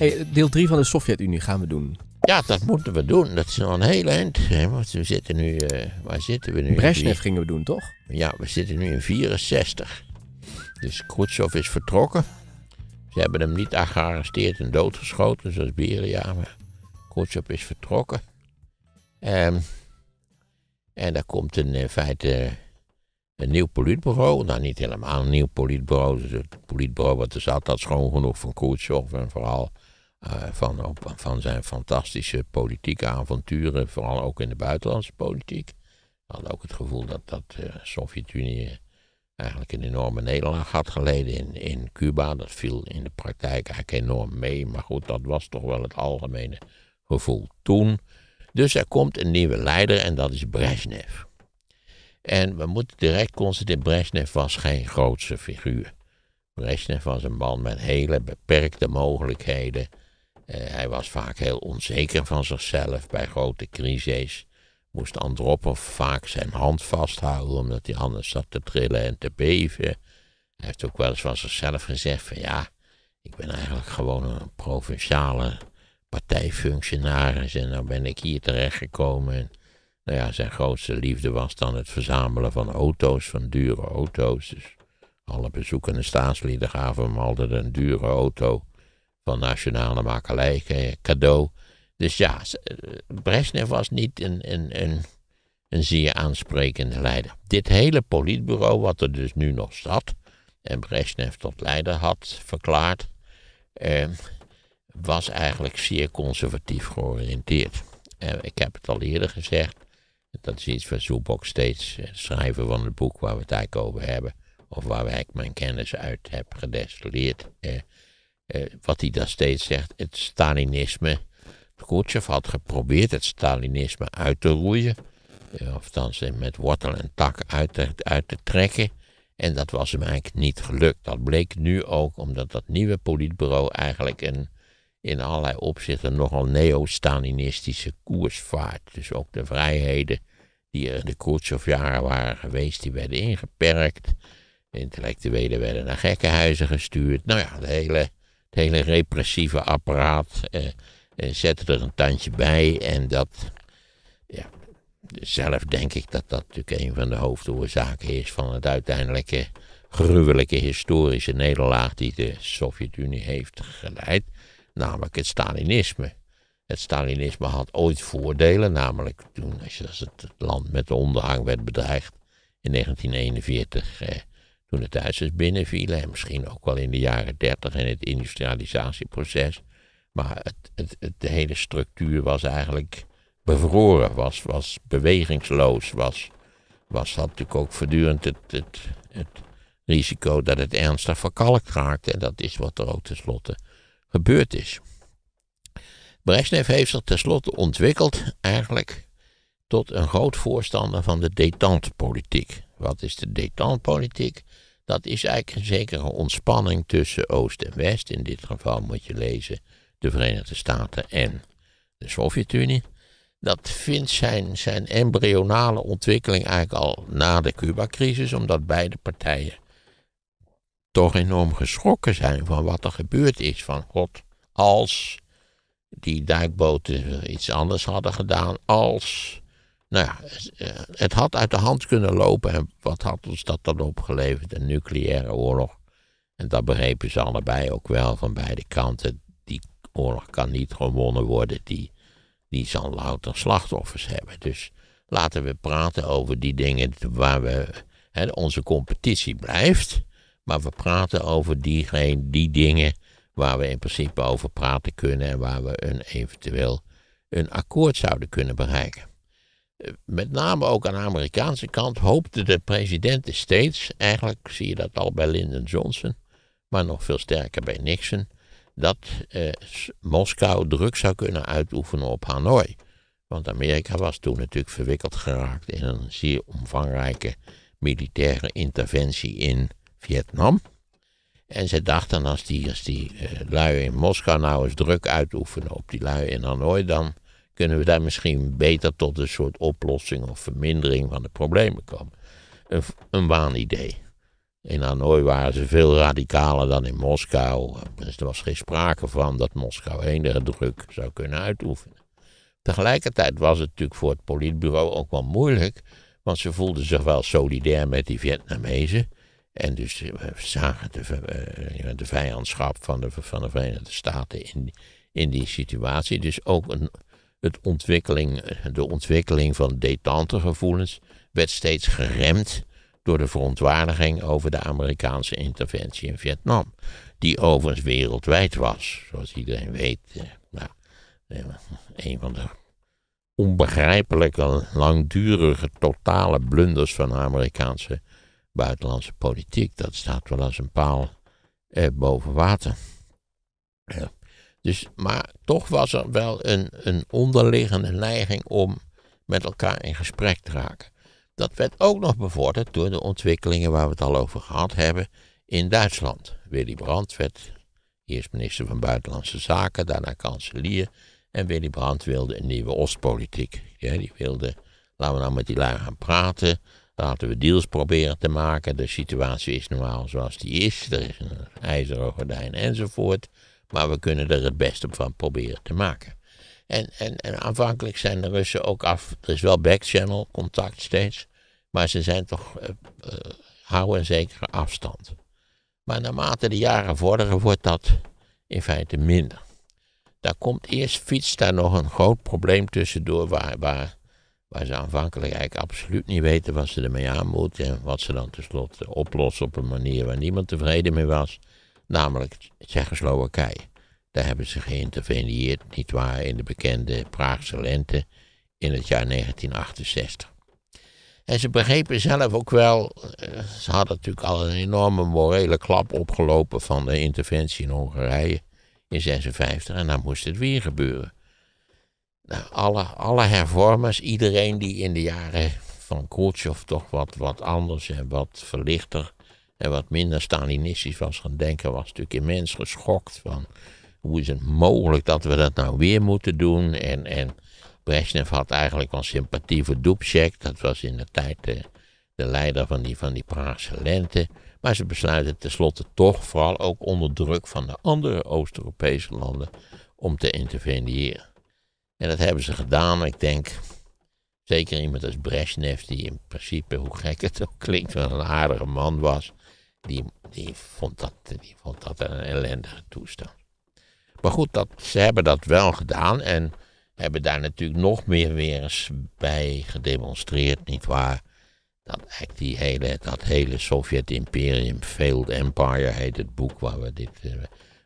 Hey, deel 3 van de Sovjet-Unie gaan we doen. Ja, dat moeten we doen. Dat is nog een heel eind. Want we zitten nu. Eh, waar zitten we nu? Brezhnev gingen we doen, toch? Ja, we zitten nu in 64. Dus Khrushchev is vertrokken. Ze hebben hem niet gearresteerd en doodgeschoten, zoals Beria. Maar Khrushchev is vertrokken. Ehm, en daar komt een, in eh, feite eh, een nieuw politbureau. Nou, niet helemaal een nieuw politbureau. Dus het politbureau wat er zat, schoon genoeg van Khrushchev. En vooral eh, van, van zijn fantastische politieke avonturen, vooral ook in de buitenlandse politiek. We hadden ook het gevoel dat, dat de eh, Sovjet-Unie eigenlijk een enorme nederlaag had geleden in, in Cuba. Dat viel in de praktijk eigenlijk enorm mee, maar goed, dat was toch wel het algemene gevoel toen. Dus er komt een nieuwe leider en dat is Brezhnev. En we moeten direct constateren, Brezhnev was geen grootse figuur. Brezhnev was een man met hele beperkte mogelijkheden. Eh, hij was vaak heel onzeker van zichzelf bij grote crises. Moest Andropov vaak zijn hand vasthouden omdat hij anders zat te trillen en te beven. Hij heeft ook wel eens van zichzelf gezegd van ja, ik ben eigenlijk gewoon een provinciale partijfunctionaris en dan nou ben ik hier terechtgekomen. En, nou ja, zijn grootste liefde was dan het verzamelen van auto's, van dure auto's. Dus alle bezoekende staatslieden gaven hem altijd een dure auto van nationale makelij cadeau. Dus ja, eh, Brezhnev was niet een, een, een, een zeer aansprekende leider. Dit hele politbureau, wat er dus nu nog zat, en Brezhnev tot leider had verklaard, ehm, was eigenlijk zeer conservatief georiënteerd. Eh, ik heb het al eerder gezegd, dat is iets wat zoepok steeds, schrijven van het boek waar we het eigenlijk over hebben, of waar ik mijn kennis uit heb gedestilleerd, eh, eh, wat hij daar steeds zegt, het Stalinisme. Khrushchev had geprobeerd het Stalinisme uit te roeien, eh, of dan met wortel en tak uit te, uit te trekken. En dat was hem eigenlijk niet gelukt. Dat bleek nu ook omdat dat nieuwe politbureau eigenlijk een, in allerlei opzichten nogal neo-Stalinistische koers vaart. Dus ook de vrijheden die er in de Khrushchev-jaren waren geweest, die werden ingeperkt. intellectuelen werden naar gekkenhuizen gestuurd. Nou ja, de hele het hele repressieve apparaat eh, eh zette er een tandje bij. En dat, ja, zelf denk ik dat dat natuurlijk een van de hoofdoorzaken is van het uiteindelijke gruwelijke historische nederlaag die de Sovjet-Unie heeft geleid, namelijk het Stalinisme. Het Stalinisme had ooit voordelen, namelijk toen als het land met de onderhang werd bedreigd in 1941, eh, toen de Duitsers binnenvielen, en misschien ook wel in de jaren 30 in het industrialisatieproces. Maar het, het, de hele structuur was eigenlijk bevroren, was, was bewegingsloos, was, was, had natuurlijk ook voortdurend het, het, het risico dat het ernstig verkalkt raakte En dat is wat er ook tenslotte gebeurd is. Brezhnev heeft zich tenslotte ontwikkeld eigenlijk tot een groot voorstander van de détente politiek Wat is de détente politiek dat is eigenlijk een zekere ontspanning tussen Oost en West. In dit geval moet je lezen de Verenigde Staten en de Sovjet-Unie. Dat vindt zijn, zijn embryonale ontwikkeling eigenlijk al na de Cuba-crisis, omdat beide partijen toch enorm geschrokken zijn van wat er gebeurd is. Van God, als die duikboten iets anders hadden gedaan, als nou ja, eh, het had uit de hand kunnen lopen. En wat had ons dat dan opgeleverd? Een nucleaire oorlog. En dat begrepen ze allebei ook wel van beide kanten. Die oorlog kan niet gewonnen worden. Die, die zal louter slachtoffers hebben. Dus laten we praten over die dingen waar we. Hè, onze competitie blijft. Maar we praten over diegene, die dingen waar we in principe over praten kunnen. En waar we een, eventueel een akkoord zouden kunnen bereiken met name ook aan de Amerikaanse kant, hoopte de president steeds, eigenlijk zie je dat al bij Lyndon Johnson, maar nog veel sterker bij Nixon, dat eh, Moskou druk zou kunnen uitoefenen op Hanoi. Want Amerika was toen natuurlijk verwikkeld geraakt in een zeer omvangrijke militaire interventie in Vietnam. En ze dachten, als die, die eh, lui in Moskou nou eens druk uitoefenen op die lui in Hanoi, dan kunnen we daar misschien beter tot een soort oplossing of vermindering van de problemen komen. Een, een waanidee. In Hanoi waren ze veel radicaler dan in Moskou. Dus er was geen sprake van dat Moskou enige druk zou kunnen uitoefenen. Tegelijkertijd was het natuurlijk voor het politbureau ook wel moeilijk, want ze voelden zich wel solidair met die Vietnamezen. En dus eh, zagen de, eh, de vijandschap van de, van de Verenigde Staten in, in die situatie. Dus ook een, ontwikkeling, de ontwikkeling van detente-gevoelens werd steeds geremd door de verontwaardiging over de Amerikaanse interventie in Vietnam. Die overigens wereldwijd was, zoals iedereen weet. Eh, nou, eh, een van de onbegrijpelijke, langdurige, totale blunders van de Amerikaanse buitenlandse politiek. Dat staat wel als een paal eh, boven water. Ja. Dus, maar toch was er wel een, een onderliggende neiging om met elkaar in gesprek te raken. Dat werd ook nog bevorderd door de ontwikkelingen waar we het al over gehad hebben in Duitsland. Willy Brandt werd eerst minister van Buitenlandse Zaken, daarna kanselier. En Willy Brandt wilde een nieuwe Oostpolitiek. Ja, die wilde, laten we nou met die lui gaan praten. Laten we deals proberen te maken. De situatie is normaal zoals die is. Er is een ijzeren gordijn enzovoort. Maar we kunnen er het beste van proberen te maken. En, en, en aanvankelijk zijn de Russen ook af. Er is wel backchannel contact steeds. Maar ze zijn toch. Eh, eh, houden een zekere afstand. Maar naarmate de jaren vorderen wordt dat in feite minder. Daar komt eerst fiets daar nog een groot probleem tussendoor waar, waar, waar ze aanvankelijk eigenlijk absoluut niet weten wat ze ermee aan moeten en wat ze dan tenslotte oplossen op een manier waar niemand tevreden mee was namelijk Tsjechoslowakije. Daar hebben ze geïnterveneerd, nietwaar, in de bekende Praagse lente in het jaar 1968. En ze begrepen zelf ook wel, eh, ze hadden natuurlijk al een enorme morele klap opgelopen van de interventie in Hongarije in 56 en dan moest het weer gebeuren. Nou, alle, alle hervormers, iedereen die in de jaren van Khrushchev toch wat, wat anders en wat verlichter en wat minder Stalinistisch was gaan denken, was natuurlijk immens geschokt van hoe is het mogelijk dat we dat nou weer moeten doen. En, en Brezhnev had eigenlijk wel sympathie voor Dubček, dat was in de tijd de, de, leider van die, van die Praagse lente. Maar ze besluiten tenslotte toch, vooral ook onder druk van de andere Oost-Europese landen, om te interveneren. En dat hebben ze gedaan. Ik denk, zeker iemand als Brezhnev, die in principe, hoe gek het ook klinkt, wel een aardige man was die, die, vond dat, die vond dat een ellendige toestand. Maar goed, dat, ze hebben dat wel gedaan en hebben daar natuurlijk nog meer weer eens bij gedemonstreerd, nietwaar? Dat die hele, dat hele Sovjet-imperium, Failed Empire heet het boek waar we dit, eh,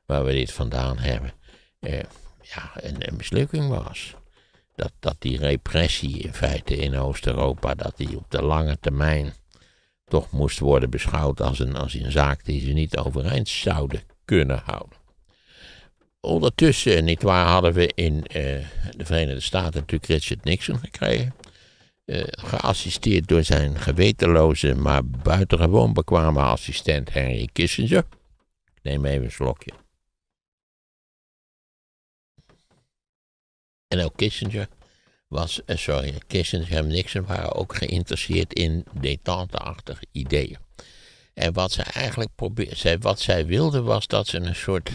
waar we dit vandaan hebben, eh, ja, een, mislukking was. Dat, dat die repressie in feite in Oost-Europa, dat die op de lange termijn toch moest worden beschouwd als een, als een zaak die ze niet overeind zouden kunnen houden. Ondertussen, nietwaar, hadden we in eh, de Verenigde Staten natuurlijk Richard Nixon gekregen. Eh, geassisteerd door zijn gewetenloze, maar buitengewoon bekwame assistent Henry Kissinger. Ik neem even een slokje. En ook Kissinger was, eh, sorry, Kissinger en Nixon waren ook geïnteresseerd in detente-achtige ideeën. En wat zij eigenlijk probeerden, wat zij wilden was dat ze een soort,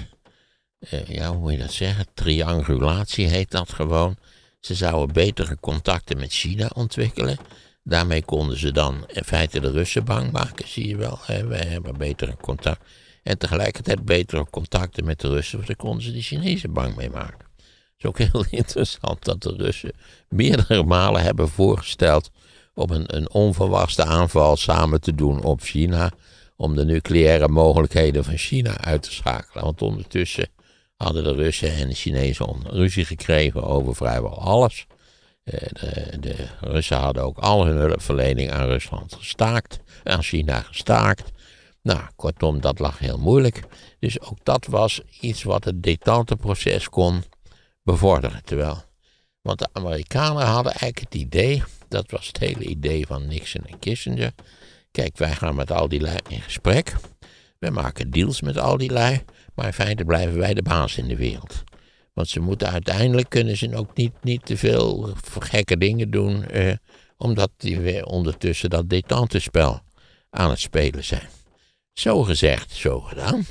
eh, ja, hoe moet je dat zeggen, triangulatie heet dat gewoon. Ze zouden betere contacten met China ontwikkelen. Daarmee konden ze dan in feite de Russen bang maken, zie je wel. Hè? Wij hebben betere contacten En tegelijkertijd betere contacten met de Russen, want daar konden ze de Chinezen bang mee maken. Het is ook heel interessant dat de Russen meerdere malen hebben voorgesteld om een, een onverwachte aanval samen te doen op China. Om de nucleaire mogelijkheden van China uit te schakelen. Want ondertussen hadden de Russen en de Chinezen ruzie gekregen over vrijwel alles. Eh, de, de, Russen hadden ook al hun hulpverlening aan Rusland gestaakt, aan China gestaakt. Nou, kortom, dat lag heel moeilijk. Dus ook dat was iets wat het detente proces kon bevorderen. Terwijl, want de Amerikanen hadden eigenlijk het idee, dat was het hele idee van Nixon en Kissinger. Kijk, wij gaan met al die lui in gesprek. We maken deals met al die lui, maar in feite blijven wij de baas in de wereld. Want ze moeten uiteindelijk kunnen ze ook niet, niet te veel gekke dingen doen, eh, omdat die weer ondertussen dat spel aan het spelen zijn. Zo gezegd, zo gedaan.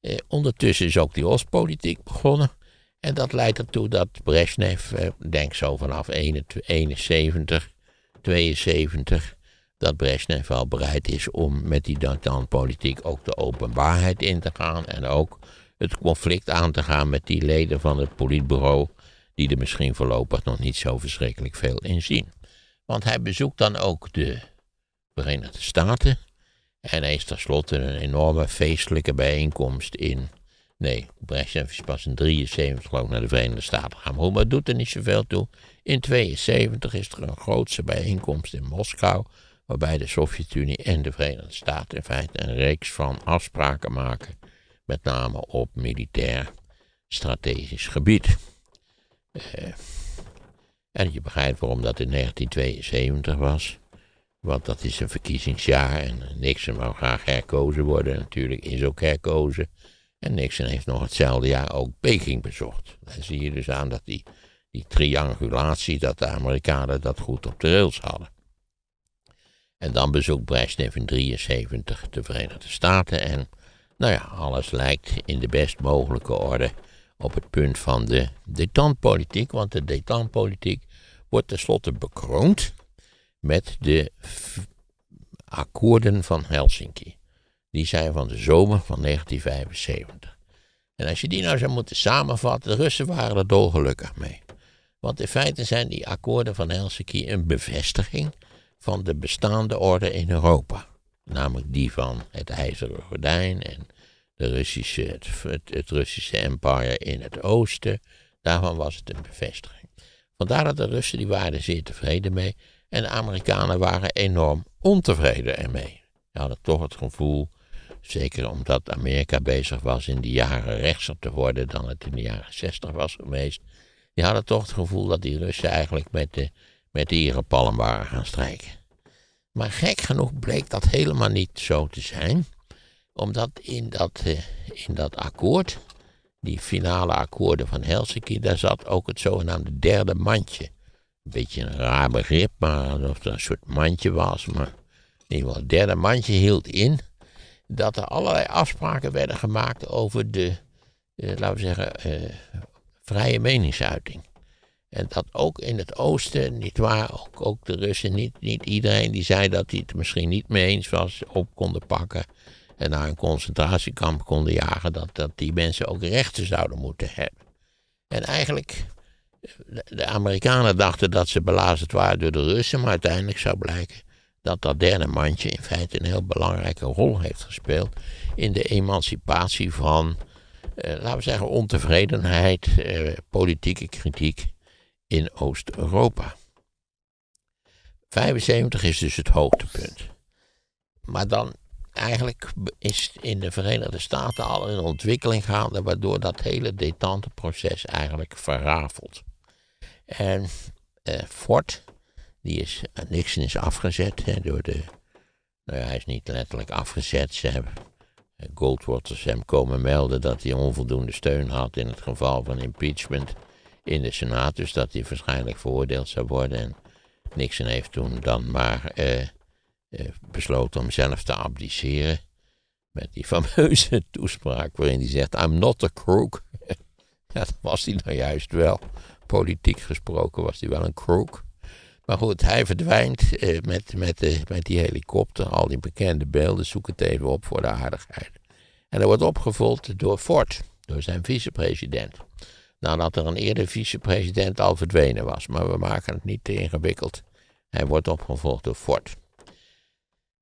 Eh, ondertussen is ook die Oostpolitiek begonnen. En dat leidt ertoe dat Brezhnev, eh, denk zo vanaf 71, 72, dat Brezhnev wel bereid is om met die Dantan-politiek ook de openbaarheid in te gaan. En ook het conflict aan te gaan met die leden van het politbureau, die er misschien voorlopig nog niet zo verschrikkelijk veel in zien. Want hij bezoekt dan ook de Verenigde Staten. En hij is tenslotte een enorme feestelijke bijeenkomst in Nee, Brezhnev is pas in 73 geloof naar de Verenigde Staten gaan. Maar het doet er niet zoveel toe. In 72 is er een grootste bijeenkomst in Moskou. Waarbij de Sovjet-Unie en de Verenigde Staten in feite een reeks van afspraken maken. Met name op militair strategisch gebied. Eh, en je begrijpt waarom dat in 1972 was. Want dat is een verkiezingsjaar en Nixon wou graag herkozen worden. Natuurlijk is ook herkozen. En Nixon heeft nog hetzelfde jaar ook Peking bezocht. Dan zie je dus aan dat die, die triangulatie, dat de Amerikanen dat goed op de rails hadden. En dan bezoekt Brezhnev in 73 de Verenigde Staten en nou ja, alles lijkt in de best mogelijke orde op het punt van de detentpolitiek, want de detentpolitiek wordt tenslotte bekroond met de akkoorden van Helsinki die zijn van de zomer van 1975. En als je die nou zou moeten samenvatten, de Russen waren er dolgelukkig mee. Want in feite zijn die akkoorden van Helsinki een bevestiging van de bestaande orde in Europa. Namelijk die van het IJzeren Gordijn en de Russische, het, Russische empire in het oosten. Daarvan was het een bevestiging. Vandaar dat de Russen die waren zeer tevreden mee en de Amerikanen waren enorm ontevreden ermee. Ze hadden toch het gevoel Zeker omdat Amerika bezig was in die jaren rechtser te worden dan het in de jaren zestig was geweest. Die hadden toch het gevoel dat die Russen eigenlijk met de, met de waren gaan strijken. Maar gek genoeg bleek dat helemaal niet zo te zijn. Omdat in dat, eh, in dat akkoord, die finale akkoorden van Helsinki, daar zat ook het zogenaamde derde mandje. Een beetje een raar begrip, maar of dat een soort mandje was. Maar in ieder geval, het derde mandje hield in dat er allerlei afspraken werden gemaakt over de, eh, laten we zeggen, eh, vrije meningsuiting. En dat ook in het oosten, niet waar, ook, ook de Russen, niet, niet iedereen die zei dat hij het misschien niet mee eens was, op konden pakken en naar een concentratiekamp konden jagen, dat, dat die mensen ook rechten zouden moeten hebben. En eigenlijk, eh, de Amerikanen dachten dat ze belazerd waren door de Russen, maar uiteindelijk zou blijken dat dat derde mandje in feite een heel belangrijke rol heeft gespeeld in de emancipatie van, eh, laten we zeggen, ontevredenheid, eh, politieke kritiek in Oost-Europa. 75 is dus het hoogtepunt. Maar dan eigenlijk is in de Verenigde Staten al een ontwikkeling gaande, waardoor dat hele detente proces eigenlijk verrafelt. En eh, Ford die is, eh, Nixon is afgezet hè, door de. Nou ja, hij is niet letterlijk afgezet. Ze hebben, eh, hem komen melden dat hij onvoldoende steun had in het geval van impeachment in de Senaat. Dus dat hij waarschijnlijk veroordeeld zou worden. En Nixon heeft toen dan maar eh, eh besloten om zelf te abdiceren. Met die fameuze toespraak waarin hij zegt: I'm not a crook. dat was hij nou juist wel. Politiek gesproken was hij wel een crook. Maar goed, hij verdwijnt eh, met, met, eh, met die helikopter. Al die bekende beelden, zoek het even op voor de aardigheid. En hij wordt opgevolgd door Ford, door zijn vicepresident. Nadat er een eerder vicepresident al verdwenen was. Maar we maken het niet te ingewikkeld. Hij wordt opgevolgd door Ford.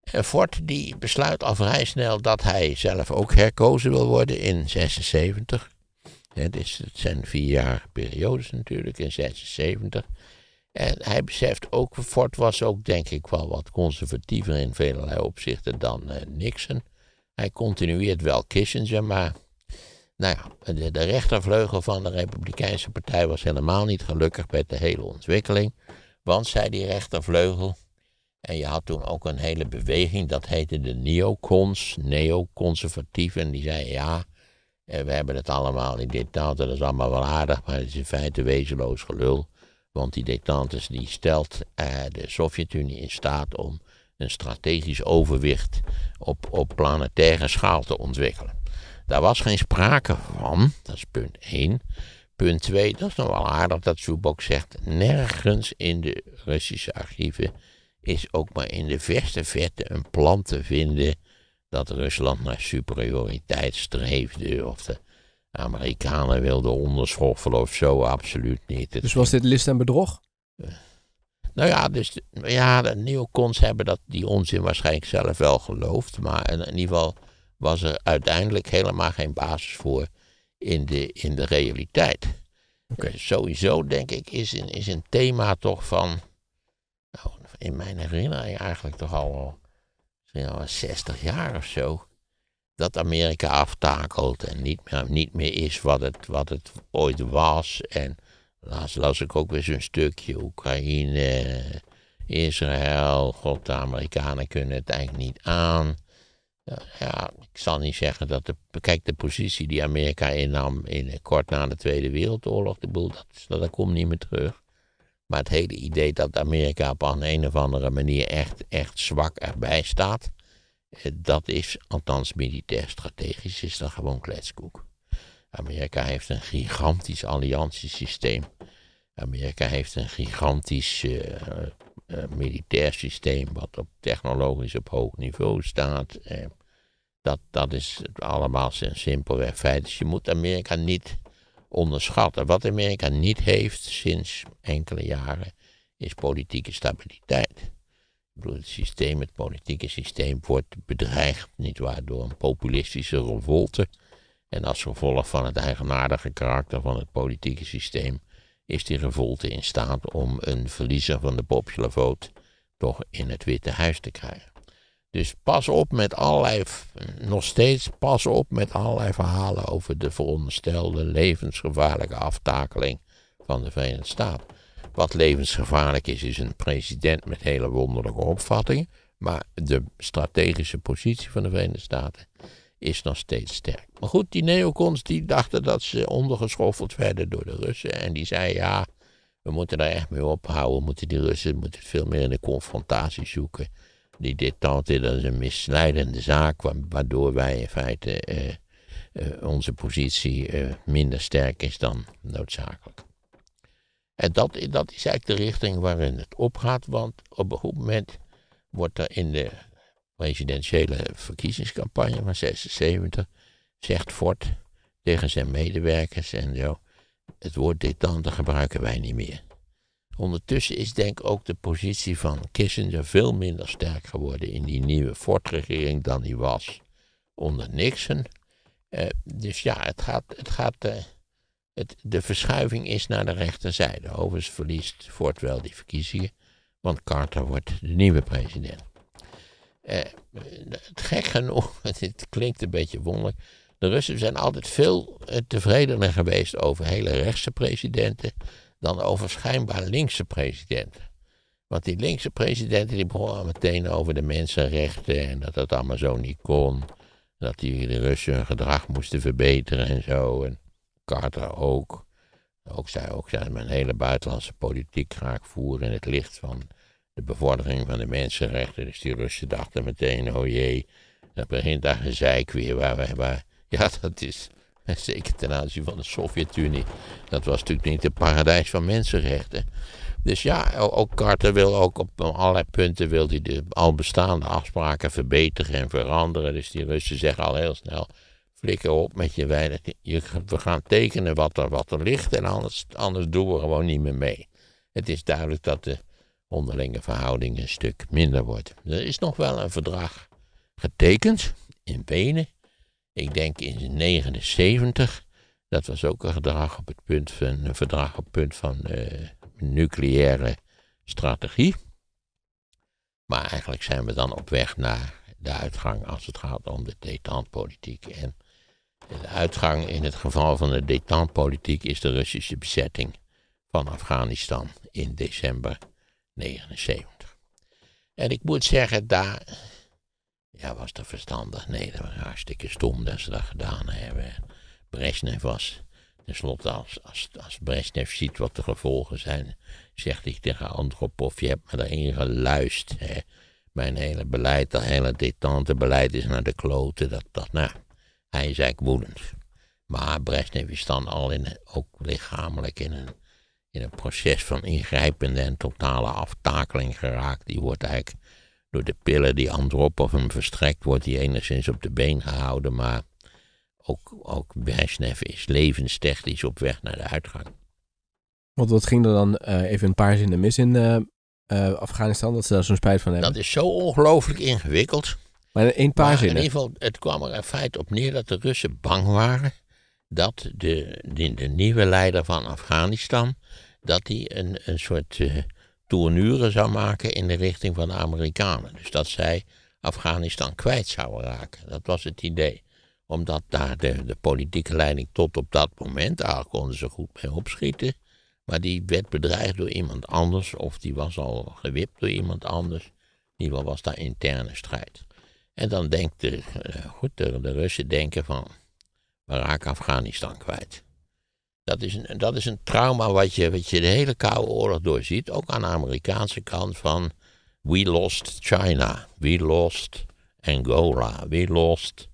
En Ford die besluit al vrij snel dat hij zelf ook herkozen wil worden in 76. Het, het zijn vier jaar periodes natuurlijk, in 76. En hij beseft ook, Ford was ook denk ik wel wat conservatiever in vele opzichten dan eh, Nixon. Hij continueert wel Kissinger, maar nou ja, de, rechtervleugel van de Republikeinse Partij was helemaal niet gelukkig met de hele ontwikkeling. Want zei die rechtervleugel, en je had toen ook een hele beweging, dat heette de neocons, neoconservatieven, die zeiden ja, eh, we hebben het allemaal in dit, taal, dat is allemaal wel aardig, maar het is in feite wezenloos gelul. Want die detente die stelt eh, de Sovjet-Unie in staat om een strategisch overwicht op, op planetaire schaal te ontwikkelen. Daar was geen sprake van, dat is punt 1. Punt 2, dat is nog wel aardig dat Zubok zegt, nergens in de Russische archieven is ook maar in de verste verte een plan te vinden dat Rusland naar superioriteit streefde of de Amerikanen wilden onderschoffelen of zo, absoluut niet. dus was dit list en bedrog? Eh, nou ja, dus, ja de neocons hebben dat, die onzin waarschijnlijk zelf wel geloofd. Maar in, ieder geval was er uiteindelijk helemaal geen basis voor in de, in de realiteit. Eh, sowieso, denk ik, is een, is een thema toch van. Nou, in mijn herinnering eigenlijk toch al, al 60 jaar of zo dat Amerika aftakelt en niet meer, niet meer is wat het, wat het ooit was. En laatst las ik ook weer zo'n stukje Oekraïne, Israël. God, de Amerikanen kunnen het eigenlijk niet aan. Ja, ik zal niet zeggen dat de. Kijk, de positie die Amerika innam in, eh, kort na de Tweede Wereldoorlog, de boel, dat, dat, komt niet meer terug. Maar het hele idee dat Amerika op een, een of andere manier echt, echt zwak erbij staat. Eh, dat is, althans militair strategisch, is dat gewoon kletskoek. Amerika heeft een gigantisch alliantiesysteem. Amerika heeft een gigantisch eh, eh, militair systeem wat op technologisch op hoog niveau staat. dat, dat is allemaal zijn simpelweg feit. Dus je moet Amerika niet onderschatten. Wat Amerika niet heeft sinds enkele jaren is politieke stabiliteit het systeem, het politieke systeem wordt bedreigd, nietwaar, door een populistische revolte. En als gevolg van het eigenaardige karakter van het politieke systeem is die revolte in staat om een verliezer van de popular vote toch in het Witte Huis te krijgen. Dus pas op met allerlei, nog steeds pas op met allerlei verhalen over de veronderstelde levensgevaarlijke aftakeling van de Verenigde Staten. Wat levensgevaarlijk is, is een president met hele wonderlijke opvattingen. Maar de strategische positie van de Verenigde Staten is nog steeds sterk. Maar goed, die neocons die dachten dat ze ondergeschoffeld werden door de Russen. En die zeiden ja, we moeten daar echt mee ophouden. We moeten die Russen moeten veel meer in de confrontatie zoeken. Die dit dat is een misleidende zaak, waardoor wij in feite eh, eh, onze positie eh, minder sterk is dan noodzakelijk. En dat, dat is eigenlijk de richting waarin het opgaat, want op een goed moment wordt er in de presidentiële verkiezingscampagne van 76, zegt Ford tegen zijn medewerkers en zo, het woord dictator gebruiken wij niet meer. Ondertussen is denk ik ook de positie van Kissinger veel minder sterk geworden in die nieuwe Ford-regering dan die was onder Nixon. Eh, dus ja, het gaat, het gaat eh, het, de verschuiving is naar de rechterzijde. Overigens verliest Ford wel die verkiezingen, want Carter wordt de nieuwe president. Eh, het gek genoeg, het klinkt een beetje wonderlijk. De Russen zijn altijd veel eh, tevredener geweest over hele rechtse presidenten dan over schijnbaar linkse presidenten. Want die linkse presidenten die begonnen meteen over de mensenrechten en dat dat allemaal zo niet kon. Dat die de Russen hun gedrag moesten verbeteren en zo. En Carter ook. Ook zij, ook zij mijn hele buitenlandse politiek graag voeren in het licht van de bevordering van de mensenrechten. Dus die Russen dachten meteen, oh jee, dat begint daar gezeik weer. Waar, waar, waar. Ja, dat is zeker ten aanzien van de Sovjet-Unie. Dat was natuurlijk niet het paradijs van mensenrechten. Dus ja, ook Carter wil ook op allerlei punten wil de al bestaande afspraken verbeteren en veranderen. Dus die Russen zeggen al heel snel, flikker op met je weinig. Je, we gaan tekenen wat er, wat er ligt en anders, anders doen we gewoon niet meer mee. Het is duidelijk dat de onderlinge verhouding een stuk minder wordt. Er is nog wel een verdrag getekend in Wenen. Ik denk in 79. Dat was ook een, verdrag op het punt van, een verdrag op punt van eh, nucleaire strategie. Maar eigenlijk zijn we dan op weg naar de uitgang als het gaat om de detentpolitiek en de uitgang in het geval van de detentpolitiek is de Russische bezetting van Afghanistan in december 79. En ik moet zeggen, daar. Ja, was dat verstandig? Nee, dat was hartstikke stom dat ze dat gedaan hebben. Brezhnev was. ten als, als, als Brezhnev ziet wat de gevolgen zijn, zegt hij tegen Andropov: Je hebt me daarin geluisterd. Mijn hele beleid, dat hele detante beleid is naar de kloten. Dat, dat, nou. Hij is eigenlijk woedend. Maar Brezhnev is dan al in, ook lichamelijk in een, in een proces van ingrijpende en totale aftakeling geraakt. Die wordt eigenlijk door de pillen die Andropov hem verstrekt, wordt die enigszins op de been gehouden. Maar ook, ook Brezhnev is levenstechnisch op weg naar de uitgang. Want wat ging er dan eh, even een paar zinnen mis in eh, eh, Afghanistan, dat ze daar zo'n spijt van hebben? Dat is zo ongelooflijk ingewikkeld. Maar één paar zinnen. In ieder geval, het kwam er in feite op neer dat de Russen bang waren dat de, de, de nieuwe leider van Afghanistan, dat hij een, een soort uh, zou maken in de richting van de Amerikanen. Dus dat zij Afghanistan kwijt zouden raken. Dat was het idee. Omdat daar de, de politieke leiding tot op dat moment, daar konden ze goed mee opschieten, maar die werd bedreigd door iemand anders of die was al gewipt door iemand anders. In ieder geval was daar interne strijd. En dan denkt de, eh, goed, de, Russen denken van, we raken Afghanistan kwijt. Dat is een, dat is een trauma wat je, wat je de hele Koude Oorlog doorziet, ook aan de Amerikaanse kant van, we lost China, we lost Angola, we lost...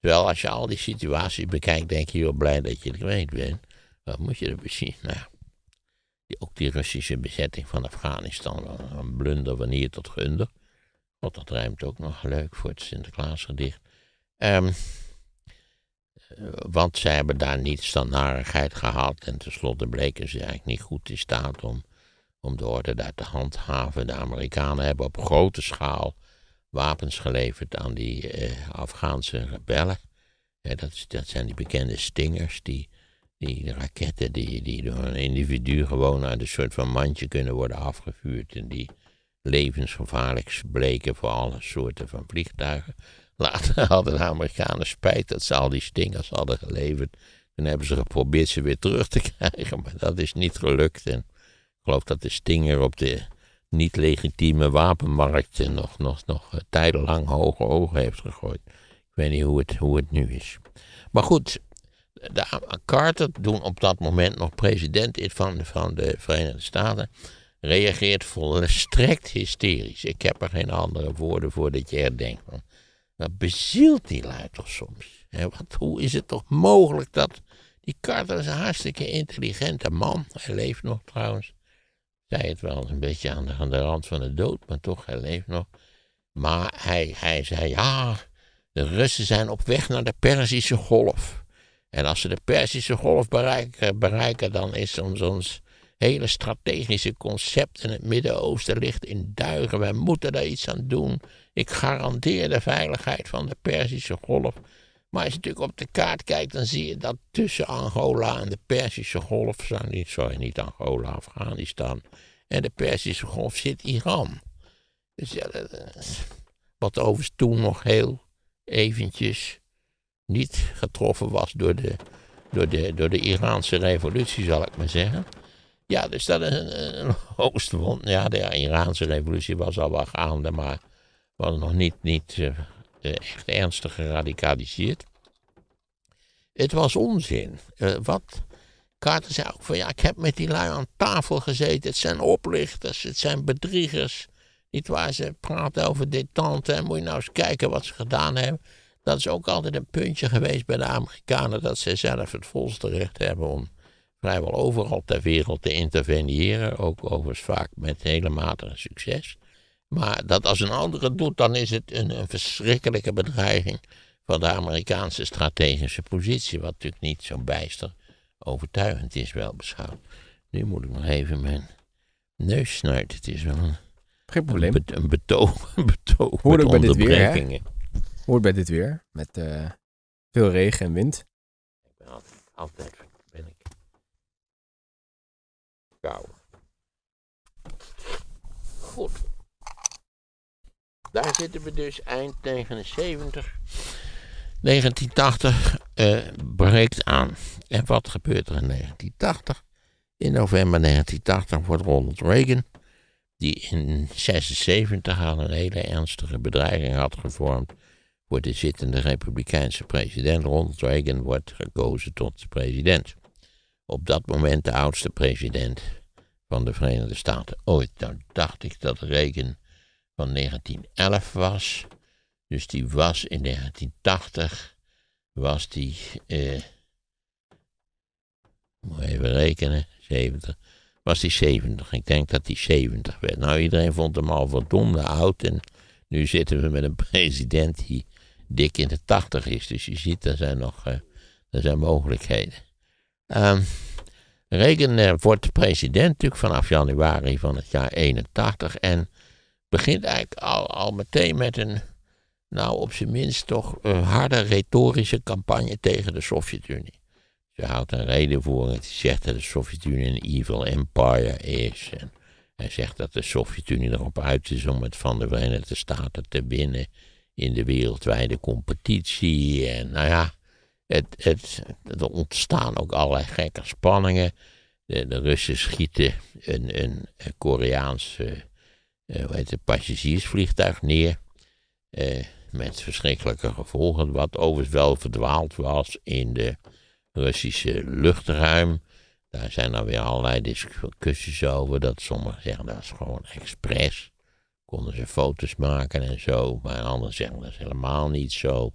Terwijl als je al die situaties bekijkt, denk je, wel, blij dat je er kwijt bent. Wat moet je er precies? Nou, ook die Russische bezetting van Afghanistan, een blunder van hier tot gunder. God, dat ruimt ook nog leuk voor het Sinterklaasgedicht. Um, want zij hebben daar niet standaardigheid gehad. En tenslotte bleken ze eigenlijk niet goed in staat om, om de orde daar te handhaven. De Amerikanen hebben op grote schaal wapens geleverd aan die eh, Afghaanse rebellen. dat, zijn die bekende stingers, die, die raketten die, die door een individu gewoon uit een soort van mandje kunnen worden afgevuurd. En die levensgevaarlijks bleken voor alle soorten van vliegtuigen. Later hadden de Amerikanen spijt dat ze al die stingers hadden geleverd. en hebben ze geprobeerd ze weer terug te krijgen, maar dat is niet gelukt. En ik geloof dat de stinger op de niet-legitieme wapenmarkt nog, nog, nog eh, tijdenlang hoge ogen heeft gegooid. Ik weet niet hoe het, hoe het nu is. Maar goed, de Carter, toen op dat moment nog president is van, van de Verenigde Staten, reageert volstrekt hysterisch. Ik heb er geen andere woorden voor dat je er denkt. Dat bezielt die lui toch soms. hoe is het toch mogelijk dat... Die Carter is een hartstikke intelligente man. Hij leeft nog trouwens. Zij het wel een beetje aan de, aan de rand van de dood, maar toch, hij leeft nog. Maar hij, hij zei, ja, de Russen zijn op weg naar de Perzische Golf. En als ze de Perzische Golf bereiken, bereiken dan is ons, ons hele strategische concept in het Midden-Oosten ligt in duigen. Wij moeten daar iets aan doen. Ik garandeer de veiligheid van de Perzische Golf. Maar als je natuurlijk op de kaart kijkt, dan zie je dat tussen Angola en de Perzische Golf, sorry, niet Angola, Afghanistan, en de Perzische Golf zit Iran. Dus eh, wat overigens toen nog heel eventjes niet getroffen was door de, door de, door de Iraanse revolutie, zal ik maar zeggen. Ja, dus dat is een, een hoogste wond. Ja, de Iraanse revolutie was al wel gaande, maar was nog niet, niet eh, echt ernstig geradicaliseerd. Het was onzin. Uh, wat? Carter zei ook van ja, ik heb met die lui aan tafel gezeten. Het zijn oplichters, het zijn bedriegers. Niet waar ze praten over detente en moet je nou eens kijken wat ze gedaan hebben. Dat is ook altijd een puntje geweest bij de Amerikanen dat ze zelf het volste recht hebben om vrijwel overal ter wereld te interveneren. Ook overigens vaak met hele matige succes. Maar dat als een andere het doet, dan is het een, een verschrikkelijke bedreiging van de Amerikaanse strategische positie. Wat natuurlijk niet zo bijster overtuigend is, wel beschouwd. Nu moet ik nog even mijn neus snuiten. Het is wel een. Geen probleem. Een, betoog, een betoog Hoor met bij dit weer, Hoort bij dit weer, met eh, veel regen en wind. Ik ben altijd, altijd Goed. Daar zitten we dus eind 79. 1980 eh, breekt aan. En wat gebeurt er in 1980? In november 1980 wordt Ronald Reagan, die in 76 al een hele ernstige bedreiging had gevormd voor de zittende Republikeinse president, Ronald Reagan wordt gekozen tot president op dat moment de oudste president van de Verenigde Staten ooit. Nou dacht ik dat Reagan van 1911 was. Dus die was in 1980, was die, eh, moet even rekenen, 70, was die 70. Ik denk dat die 70 werd. Nou, iedereen vond hem al verdomde oud en nu zitten we met een president die dik in de 80 is. Dus je ziet, er zijn nog, eh, er zijn mogelijkheden. Um, ehm, Reagan eh, wordt president natuurlijk vanaf januari van het jaar 81 en begint eigenlijk al, al meteen met een, nou op zijn minst toch, eh, harde retorische campagne tegen de Sovjet-Unie. Ze houdt een reden voor en zegt dat de Sovjet-Unie een evil empire is. En hij zegt dat de Sovjet-Unie erop uit is om het van de Verenigde Staten te winnen in de wereldwijde competitie. En nou ja, het, het, er ontstaan ook allerlei gekke spanningen. De, de Russen schieten een, een Koreaans uh, eh, hoe heet het, passagiersvliegtuig neer. Eh, met verschrikkelijke gevolgen, wat overigens wel verdwaald was in de Russische luchtruim. Daar zijn dan weer allerlei discussies over. Dat sommigen zeggen dat is gewoon expres. Konden ze foto's maken en zo. Maar anderen zeggen dat is helemaal niet zo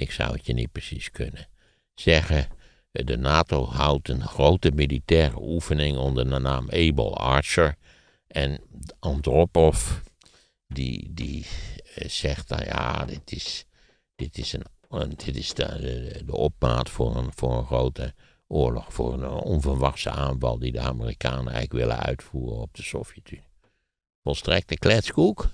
ik zou het je niet precies kunnen zeggen. De NATO houdt een grote militaire oefening onder de naam Able Archer. En Andropov, die, die eh, zegt dan nou ja, dit is, dit is, een, dit is de, de opmaat voor een, voor een grote oorlog, voor een onverwachte aanval die de Amerikanen eigenlijk willen uitvoeren op de Sovjet-Unie. Volstrekte kletskoek.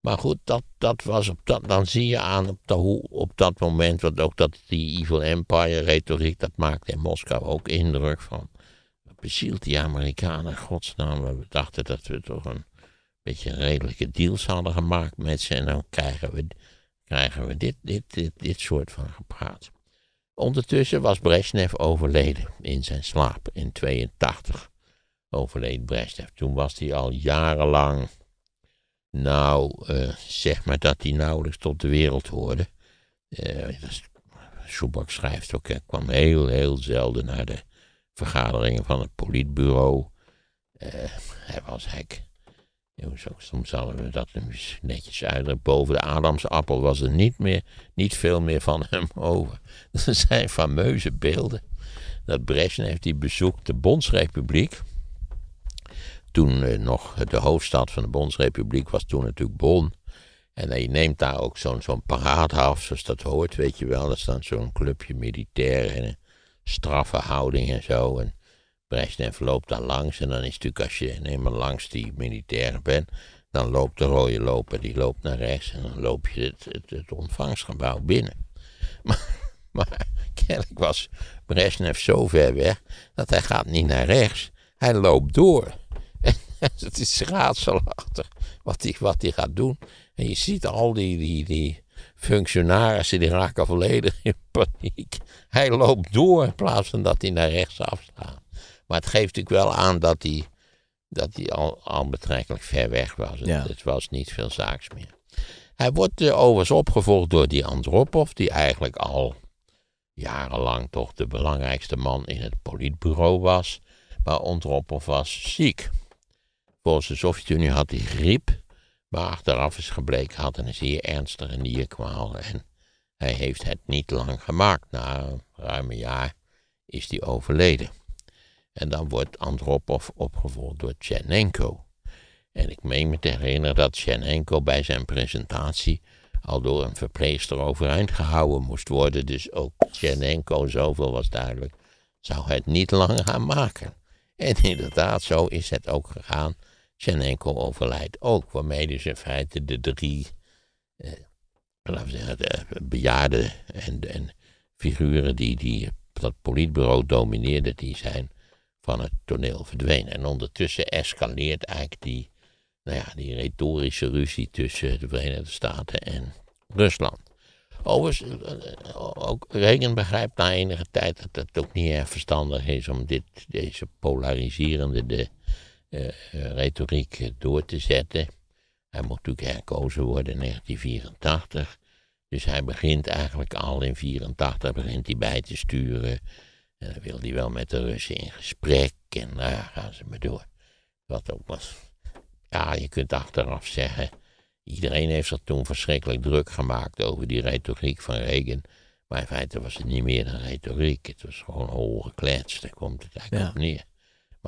Maar goed, dat, dat was op dat, dan zie je aan op, hoe, op dat moment, wat ook dat die Evil Empire retoriek, dat maakte in Moskou ook indruk van. Bezielt die Amerikanen, godsnaam, we dachten dat we toch een beetje redelijke deals hadden gemaakt met ze en dan krijgen we, krijgen we dit, dit, dit, dit soort van gepraat. Ondertussen was Brezhnev overleden in zijn slaap in 82. Overleed Brezhnev. Toen was hij al jarenlang nou, eh, zeg maar dat hij nauwelijks tot de wereld hoorde. Uh, schrijft ook, hij kwam heel, heel zelden naar de vergaderingen van het politbureau. Eh, hij was eigenlijk, soms hadden we dat netjes uitdrukken, boven de Adamsappel was er niet, meer, niet veel meer van hem over. Dat zijn fameuze beelden. Dat Brezhnev die bezoekt de Bondsrepubliek toen eh, nog de hoofdstad van de Bondsrepubliek was toen natuurlijk Bonn. En je neemt daar ook zo'n zo'n af zoals dat hoort, weet je wel. is dan zo'n clubje militairen en een straffe houding en zo. En Brezhnev loopt daar langs. En dan is natuurlijk als je eenmaal langs die militairen bent, dan loopt de rode loper, die loopt naar rechts. En dan loop je het, het, ontvangstgebouw binnen. Maar, maar kennelijk was Brezhnev zo ver weg dat hij gaat niet naar rechts. Hij loopt door. het is raadselachtig wat hij wat gaat doen. En je ziet al die, die, die functionarissen, die raken volledig in paniek. Hij loopt door in plaats van dat hij naar rechts afslaat. Maar het geeft natuurlijk wel aan dat hij, dat hij al, al betrekkelijk ver weg was. Ja. Het, was niet veel zaaks meer. Hij wordt eh, overigens opgevolgd door die Andropov, die eigenlijk al jarenlang toch de belangrijkste man in het politbureau was. Maar Andropov was ziek was de Sovjet-Unie had die griep. Maar achteraf is gebleken, had een zeer ernstige nierkwaal. En hij heeft het niet lang gemaakt. Na ruim een jaar is hij overleden. En dan wordt Andropov opgevolgd door Tchernenko. En ik meen me te herinneren dat Tchernenko bij zijn presentatie al door een verpleegster overeind gehouden moest worden. Dus ook Tchernenko, zoveel was duidelijk, zou het niet lang gaan maken. En inderdaad, zo is het ook gegaan enkel overlijdt ook, waarmee dus in feite de drie, eh, laten we zeggen, de eh, bejaarden en, en figuren die, die dat politbureau domineerden, die zijn van het toneel verdwenen. En ondertussen escaleert eigenlijk die, nou ja, die retorische ruzie tussen de Verenigde Staten en Rusland. Overigens, eh, eh, ook Reagan begrijpt na enige tijd dat het ook niet erg verstandig is om dit, deze polariserende, de, eh, eh, retoriek door te zetten. Hij moet natuurlijk herkozen worden in 1984. Dus hij begint eigenlijk al in 84 begint hij bij te sturen. En dan wil hij wel met de Russen in gesprek en daar gaan ze maar door. Wat ook was. Ja, je kunt achteraf zeggen. Iedereen heeft zich toen verschrikkelijk druk gemaakt over die retoriek van Reagan. Maar in feite was het niet meer een retoriek. Het was gewoon hoge klets. Daar komt het eigenlijk op neer.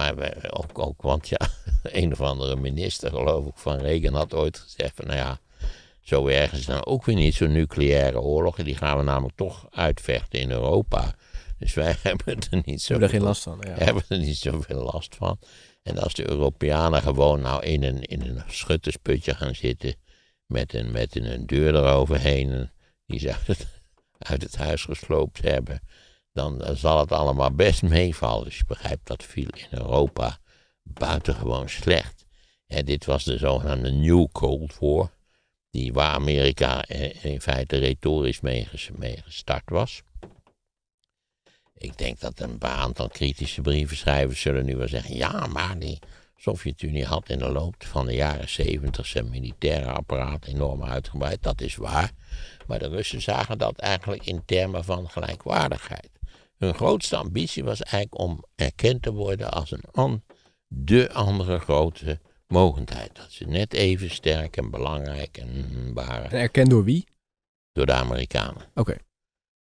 Maar ook, ook, want ja, een of andere minister, geloof ik, van Reagan had ooit gezegd van, nou ja, zo ergens dan nou ook weer niet zo'n nucleaire oorlog. die gaan we namelijk toch uitvechten in Europa. Dus wij hebben er niet zo. geen last van. Ja. Hebben er niet zoveel last van. En als de Europeanen gewoon nou in een, in een schuttersputje gaan zitten. Met een, met een deur eroverheen. Die ze het, uit het huis gesloopt hebben dan eh, zal het allemaal best meevallen. Dus je begrijpt, dat viel in Europa buitengewoon slecht. En dit was de zogenaamde New Cold War, die waar Amerika eh, in feite retorisch mee gestart was. Ik denk dat een aantal kritische brievenschrijvers zullen nu wel zeggen: ja, maar die Sovjet-Unie had in de loop van de jaren zeventig zijn militaire apparaat enorm uitgebreid. Dat is waar. Maar de Russen zagen dat eigenlijk in termen van gelijkwaardigheid. Hun grootste ambitie was eigenlijk om erkend te worden als een an, de andere grote mogendheid. Dat ze net even sterk en belangrijk en waren. erkend door wie? Door de Amerikanen. Oké.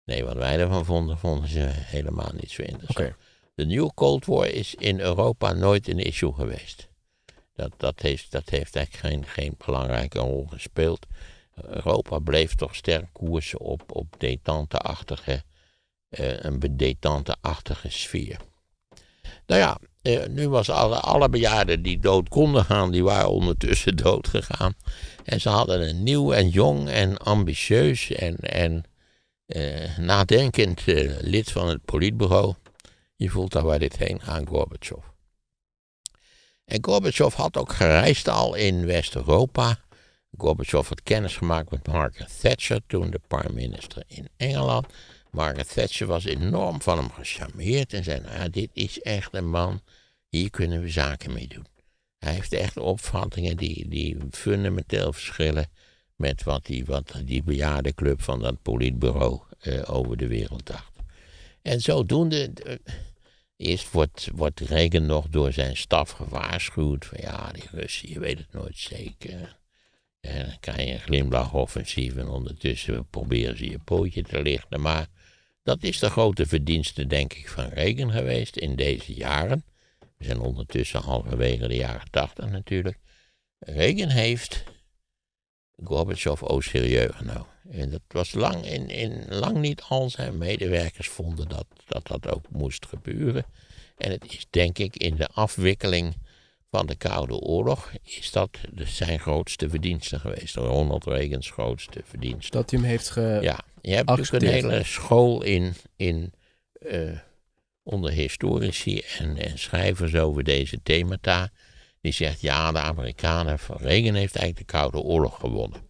Nee, wat wij ervan vonden, vonden ze helemaal niet zo interessant. De New Cold War is in Europa nooit een issue geweest. Dat, dat, heeft, dat heeft eigenlijk geen, geen belangrijke rol gespeeld. Europa bleef toch sterk koersen op, op detente-achtige eh, een bedetante-achtige sfeer. Nou ja, eh, nu was alle, alle bejaarden die dood konden gaan, die waren ondertussen dood gegaan. En ze hadden een nieuw en jong en ambitieus en, en eh, nadenkend lid van het politbureau. Je voelt daar waar dit heen gaat, Gorbachev. En Gorbachev had ook gereisd al in West-Europa. Gorbachev had kennis gemaakt met Margaret Thatcher, toen de prime minister in Engeland. Margaret Thatcher was enorm van hem gecharmeerd en zei, nou, dit is echt een man, hier kunnen we zaken mee doen. Hij heeft echt opvattingen die, die fundamenteel verschillen met wat die, wat die bejaardenclub van dat politbureau eh, over de wereld dacht. En zodoende, eh, eerst wordt, wordt Reagan nog door zijn staf gewaarschuwd van ja, die Russen, je weet het nooit zeker. En eh, dan kan je een glimlachoffensief en ondertussen proberen ze je pootje te lichten. Maar dat is de grote verdienste, denk ik, van Reagan geweest in deze jaren. We zijn ondertussen halverwege de jaren tachtig natuurlijk. Reagan heeft Gorbachev ook serieus genomen. En dat was lang, in, in, lang niet al zijn medewerkers vonden dat, dat dat ook moest gebeuren. En het is denk ik in de afwikkeling van de Koude Oorlog is dat zijn grootste verdienste geweest. Ronald Reagan's grootste verdienste. Dat hij hem heeft ge... Ja, je hebt dus een hele school in, in eh, onder historici en, en, schrijvers over deze themata. Die zegt, ja, de Amerikanen van Reagan heeft eigenlijk de Koude Oorlog gewonnen.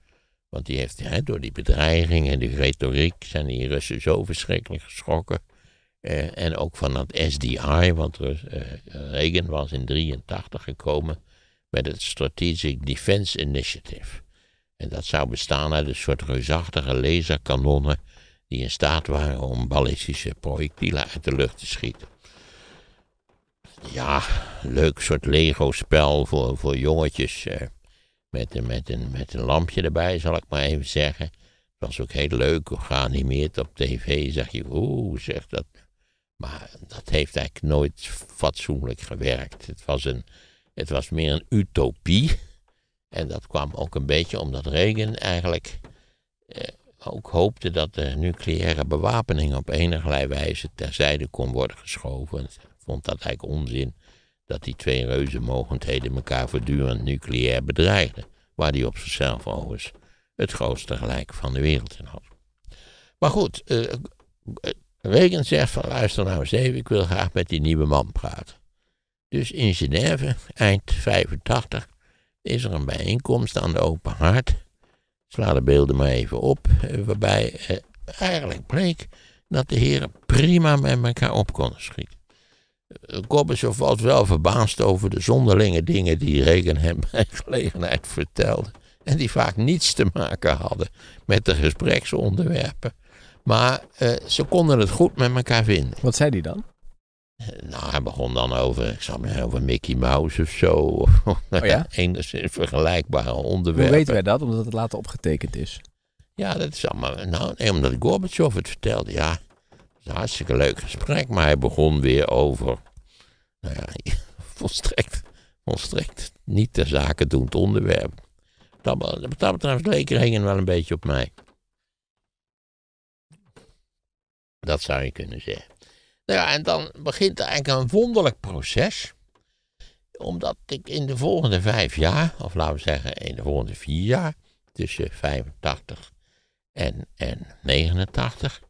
Want die heeft hè, door die bedreigingen en die retoriek zijn die Russen zo verschrikkelijk geschrokken eh, en ook van het SDI, want uh, Reagan was in 83 gekomen met het Strategic Defense Initiative. En dat zou bestaan uit een soort reusachtige laserkanonnen die in staat waren om ballistische projectielen uit de lucht te schieten. Ja, leuk soort Lego-spel voor, voor jongetjes. Uh, met, met, een, met een lampje erbij, zal ik maar even zeggen. Het was ook heel leuk, geanimeerd op tv. Zeg je, oeh, zegt dat maar dat heeft eigenlijk nooit fatsoenlijk gewerkt. Het was, een, het was meer een utopie. En dat kwam ook een beetje omdat Reagan eigenlijk eh, ook hoopte dat de nucleaire bewapening op enige wijze terzijde kon worden geschoven. Hij vond dat eigenlijk onzin dat die twee reuzenmogendheden elkaar voortdurend nucleair bedreigden. Waar die op zichzelf overigens het grootste gelijk van de wereld in had. Maar goed, eh, eh Reagan zegt van luister nou eens even, ik wil graag met die nieuwe man praten. Dus in Genève, eind 85, is er een bijeenkomst aan de Open Haard. Sla de beelden maar even op, eh, waarbij eh, eigenlijk bleek dat de heren prima met elkaar op konden schieten. Eh, Gorbachev was wel verbaasd over de zonderlinge dingen die Reagan hem bij gelegenheid vertelde. En die vaak niets te maken hadden met de gespreksonderwerpen maar eh, ze konden het goed met elkaar vinden. Wat zei hij dan? Eh, nou, hij begon dan over, ik zal maar over Mickey Mouse of zo. oh ja? enigszins vergelijkbare onderwerpen. Hoe weten wij dat? Omdat het later opgetekend is. Ja, dat is allemaal. Nou, nee, omdat Gorbachev het vertelde. Ja, het was een hartstikke leuk gesprek. Maar hij begon weer over. Nou ja, volstrekt, volstrekt niet ter zaken doend onderwerp. Dat, wat dat betreft wel een beetje op mij. Dat zou je kunnen zeggen. Nou ja, en dan begint er eigenlijk een wonderlijk proces. Omdat ik in de volgende vijf jaar, of laten we zeggen in de volgende vier jaar, tussen 85 en, en 89,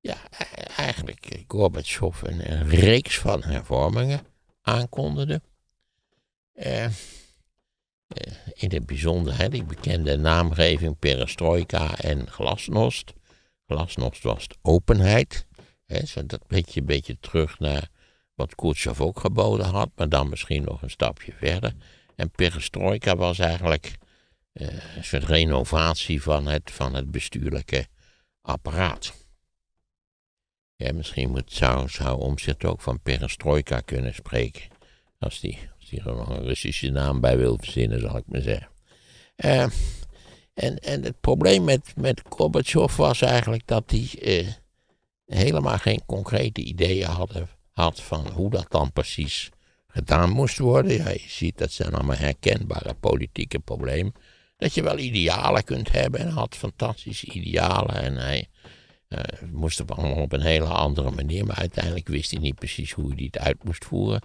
ja, e-, eigenlijk Gorbachev een, een reeks van hervormingen aankondigde. Eh, eh in het bijzonder, hè, die bekende naamgeving perestrojka en glasnost glasnost was openheid. Hè, zo dat beetje, beetje terug naar wat Khrushchev ook geboden had, maar dan misschien nog een stapje verder. En perestroika was eigenlijk eh, een soort renovatie van het, van het bestuurlijke apparaat. Ja, misschien moet, zou, zou Omzet ook van perestroika kunnen spreken. Als die, als die er nog een Russische naam bij wil verzinnen, zal ik maar zeggen. Eh, en, en het probleem met, met was eigenlijk dat hij eh, helemaal geen concrete ideeën had, van hoe dat dan precies gedaan moest worden. Ja, je ziet, dat zijn allemaal herkenbare politieke problemen. Dat je wel idealen kunt hebben. En hij had fantastische idealen. En hij eh, moest het allemaal op een hele andere manier. Maar uiteindelijk wist hij niet precies hoe hij dit uit moest voeren.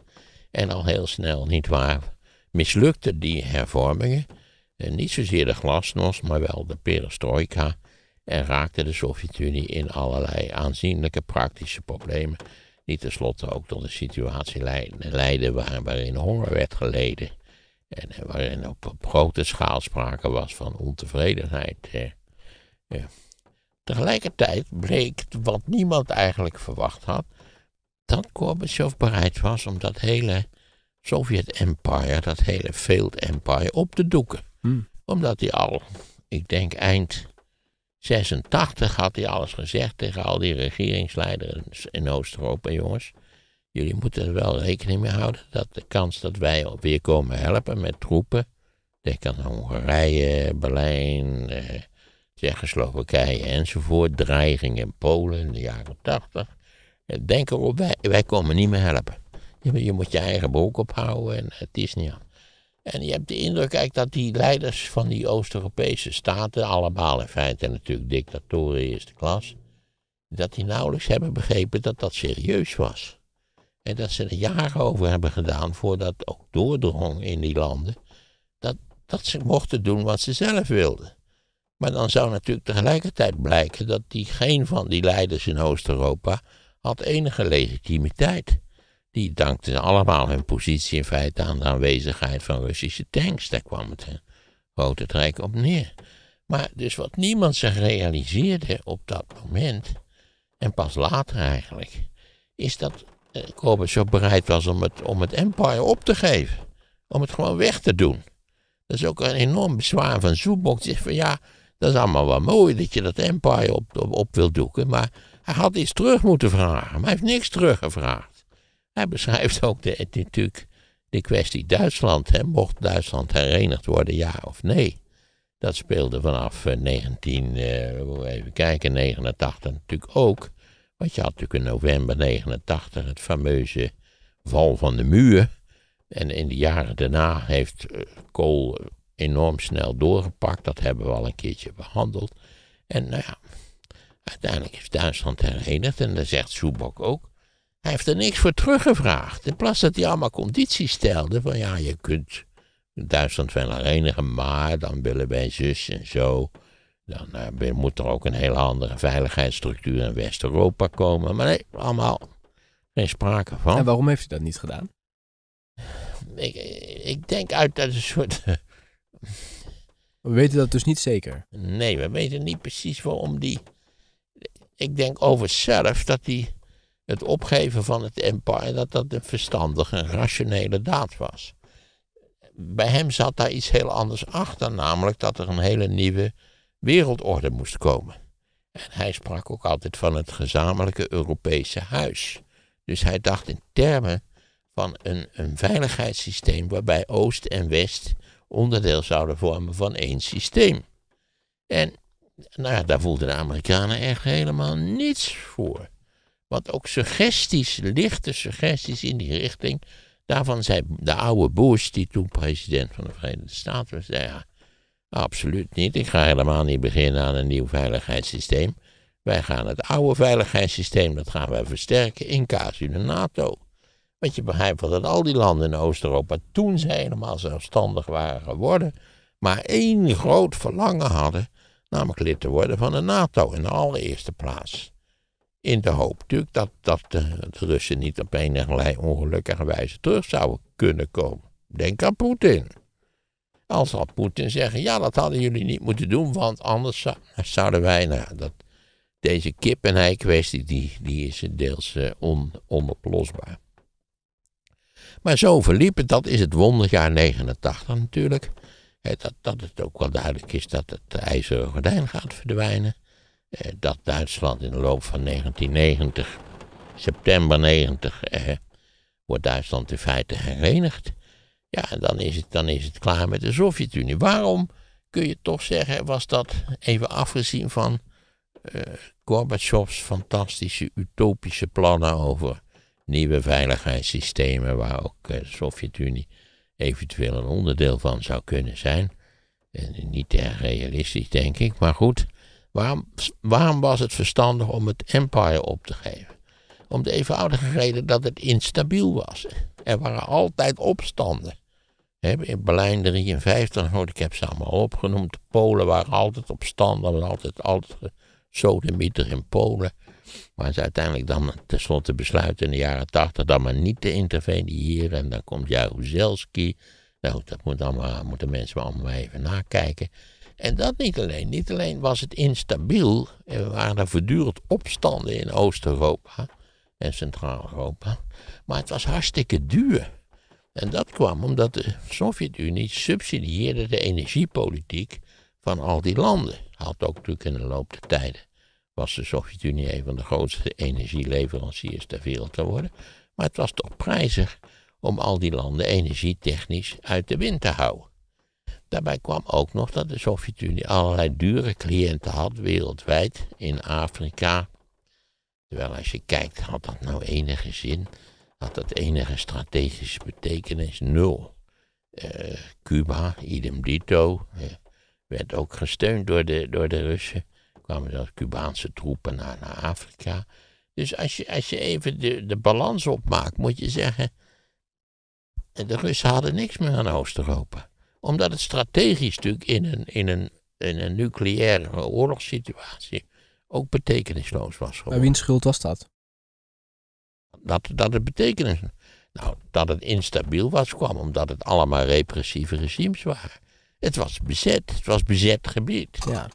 En al heel snel, niet waar, mislukten die hervormingen. En eh, niet zozeer de glasnost, maar wel de perestroika. En raakte de Sovjet-Unie in allerlei aanzienlijke praktische problemen. Die tenslotte ook tot een situatie leidde waarin honger werd geleden. En eh, waarin op, grote schaal sprake was van ontevredenheid. Eh. Tegelijkertijd bleek wat niemand eigenlijk verwacht had, dat Gorbachev bereid was om dat hele Sovjet-empire, dat hele failed empire, op te doeken. Hmm. Omdat hij al, ik denk eind 86 had hij alles gezegd tegen al die regeringsleiders in Oost-Europa, jongens. Jullie moeten er wel rekening mee houden dat de kans dat wij weer komen helpen met troepen, denk aan Hongarije, Berlijn, eh, Tsjechoslowakije enzovoort, dreiging in Polen in de jaren 80. Eh, denk erop, wij, wij komen niet meer helpen. Je, je moet je eigen broek ophouden en het is niet aan. En je hebt de indruk eigenlijk dat die leiders van die Oost-Europese staten, allemaal in feite natuurlijk dictatoren eerste klas, dat die nauwelijks hebben begrepen dat dat serieus was. En dat ze er jaren over hebben gedaan voordat ook doordrong in die landen, dat, dat ze mochten doen wat ze zelf wilden. Maar dan zou natuurlijk tegelijkertijd blijken dat die geen van die leiders in Oost-Europa had enige legitimiteit. Die dankten allemaal hun positie in feite aan de aanwezigheid van Russische tanks. Daar kwam het grote trek op neer. Maar dus wat niemand zich realiseerde op dat moment, en pas later eigenlijk, is dat eh, zo bereid was om het, om het empire op te geven. Om het gewoon weg te doen. Dat is ook een enorm bezwaar van Zubok. Die zegt van ja, dat is allemaal wel mooi dat je dat empire op, op, op wil doeken, maar hij had iets terug moeten vragen. Maar hij heeft niks teruggevraagd. Hij beschrijft ook de, natuurlijk de kwestie Duitsland. Hè. Mocht Duitsland herenigd worden, ja of nee? Dat speelde vanaf 19, eh, eh, even kijken, 89 natuurlijk ook. Want je had natuurlijk in november 89 het fameuze val van de muur. En in de jaren daarna heeft eh, Kool enorm snel doorgepakt. Dat hebben we al een keertje behandeld. En nou ja, uiteindelijk is Duitsland herenigd. En dan zegt Soebok ook. Hij heeft er niks voor teruggevraagd. In plaats dat hij allemaal condities stelde van ja, je kunt Duitsland wel herenigen, maar dan willen wij zus en zo. Dan eh, moet er ook een hele andere veiligheidsstructuur in West-Europa komen. Maar nee, allemaal geen sprake van. En waarom heeft hij dat niet gedaan? Ik, ik denk uit dat een soort... we weten dat dus niet zeker? Nee, we weten niet precies waarom die... Ik denk over zelf dat die het opgeven van het empire, dat dat een verstandige, een rationele daad was. Bij hem zat daar iets heel anders achter, namelijk dat er een hele nieuwe wereldorde moest komen. En hij sprak ook altijd van het gezamenlijke Europese huis. Dus hij dacht in termen van een, een veiligheidssysteem waarbij Oost en West onderdeel zouden vormen van één systeem. En nou ja, daar voelden de Amerikanen echt helemaal niets voor wat ook suggesties, lichte suggesties in die richting. Daarvan zei de oude Bush, die toen president van de Verenigde Staten was, zei ja, absoluut niet. Ik ga helemaal niet beginnen aan een nieuw veiligheidssysteem. Wij gaan het oude veiligheidssysteem, dat gaan wij versterken in casu de NATO. Want je begrijpt wel dat al die landen in Oost-Europa toen ze helemaal zelfstandig waren geworden, maar één groot verlangen hadden, namelijk lid te worden van de NATO in de allereerste plaats. In de hoop natuurlijk dat, dat de, eh, de Russen niet op een allerlei ongelukkige wijze terug zouden kunnen komen. Denk aan Poetin. Als had Poetin zeggen, ja dat hadden jullie niet moeten doen, want anders zouden wij, nou, dat, deze kip en ei kwestie, die, die is deels eh, onoplosbaar. Maar zo verliep het, dat is het wonderjaar 89 natuurlijk. dat, dat het ook wel duidelijk is dat het ijzeren gordijn gaat verdwijnen. Eh, dat Duitsland in de loop van 1990, september 90, eh, wordt Duitsland in feite herenigd. Ja, en dan is het, dan is het klaar met de Sovjet-Unie. Waarom kun je toch zeggen, was dat even afgezien van eh, Gorbachev's fantastische utopische plannen over nieuwe veiligheidssystemen, waar ook eh, de Sovjet-Unie eventueel een onderdeel van zou kunnen zijn. niet erg realistisch, denk ik, maar goed. Waarom, waarom was het verstandig om het empire op te geven? Om de eenvoudige reden dat het instabiel was. Er waren altijd opstanden. In Berlijn 53, ik heb ze allemaal opgenoemd. De Polen waren altijd opstanden, altijd, altijd zodemieter in Polen. Maar ze uiteindelijk dan tenslotte besluiten in de jaren 80 dan maar niet te interveneren. En dan komt Jaruzelski. Nou, dat moet allemaal, moeten mensen maar allemaal even nakijken. En dat niet alleen. Niet alleen was het instabiel. Er waren er voortdurend opstanden in Oost-Europa en Centraal-Europa. Maar het was hartstikke duur. En dat kwam omdat de Sovjet-Unie subsidieerde de energiepolitiek van al die landen. Had ook natuurlijk in de loop der tijden was de Sovjet-Unie een van de grootste energieleveranciers ter wereld geworden. Maar het was toch prijzig om al die landen energietechnisch uit de wind te houden. Daarbij kwam ook nog dat de Sovjet-Unie allerlei dure cliënten had wereldwijd in Afrika. Terwijl als je kijkt, had dat nou enige zin? Had dat enige strategische betekenis? Nul. Eh, Cuba, idem dito, eh, werd ook gesteund door de, door de Russen. kwamen zelfs Cubaanse troepen naar, naar Afrika. Dus als je, als je even de, de balans opmaakt, moet je zeggen. De Russen hadden niks meer aan Oost-Europa omdat het strategisch natuurlijk in een, in een, in een nucleaire oorlogssituatie ook betekenisloos was. Geworden. Bij wiens schuld was dat? Dat, dat het betekenis. Nou, dat het instabiel was, kwam omdat het allemaal repressieve regimes waren. Het was bezet, het was bezet gebied. Ja.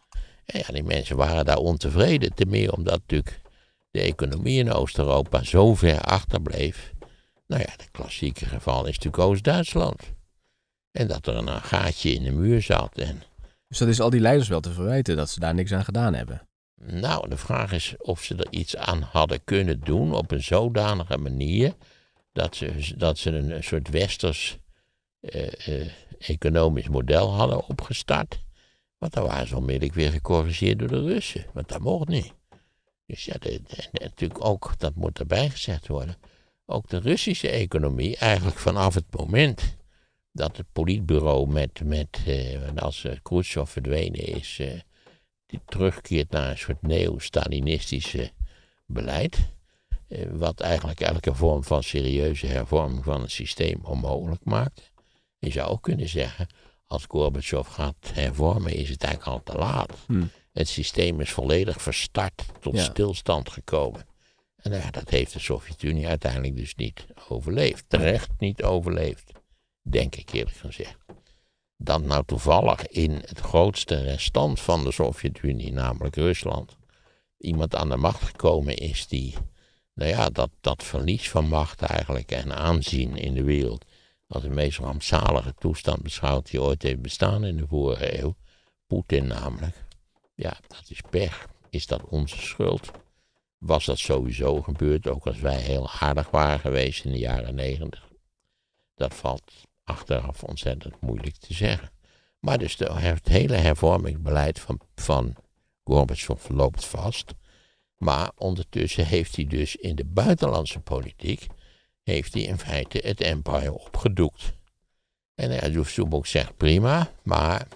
En ja, die mensen waren daar ontevreden. Ten meer omdat natuurlijk de economie in Oost-Europa zo ver achterbleef. Nou ja, het klassieke geval is natuurlijk Oost-Duitsland. En dat er een gaatje in de muur zat. En... Dus dat is al die leiders wel te verwijten dat ze daar niks aan gedaan hebben. Nou, de vraag is of ze er iets aan hadden kunnen doen op een zodanige manier dat ze, dat ze een soort westers eh, eh, economisch model hadden opgestart. Want dan waren ze onmiddellijk weer gecorrigeerd door de Russen, want dat mocht niet. Dus ja, natuurlijk ook, dat moet erbij gezegd worden, ook de Russische economie eigenlijk vanaf het moment dat het politbureau met, met eh, als eh, Khrushchev verdwenen is, eh, die terugkeert naar een soort neo-Stalinistische beleid. wat eigenlijk elke vorm van serieuze hervorming van het systeem onmogelijk maakt. Je zou ook kunnen zeggen, als Gorbachev gaat hervormen, is het eigenlijk al te laat. Hmm. Het systeem is volledig verstart, tot stilstand gekomen. En nou ja, dat heeft de Sovjet-Unie uiteindelijk dus niet overleefd. Terecht niet overleefd denk ik eerlijk gezegd. Dat nou toevallig in het grootste restant van de Sovjet-Unie, namelijk Rusland, iemand aan de macht gekomen is die, nou ja, dat, dat verlies van macht eigenlijk en aanzien in de wereld als de meest rampzalige toestand beschouwt die ooit heeft bestaan in de vorige eeuw. Poetin namelijk. Ja, dat is pech. Is dat onze schuld? Was dat sowieso gebeurd, ook als wij heel aardig waren geweest in de jaren negentig? Dat valt achteraf ontzettend moeilijk te zeggen. Maar dus het hele hervormingsbeleid van, van loopt vast. Maar ondertussen heeft hij dus in de buitenlandse politiek, heeft hij in feite het empire opgedoekt. En ja, Soebok zegt prima, maar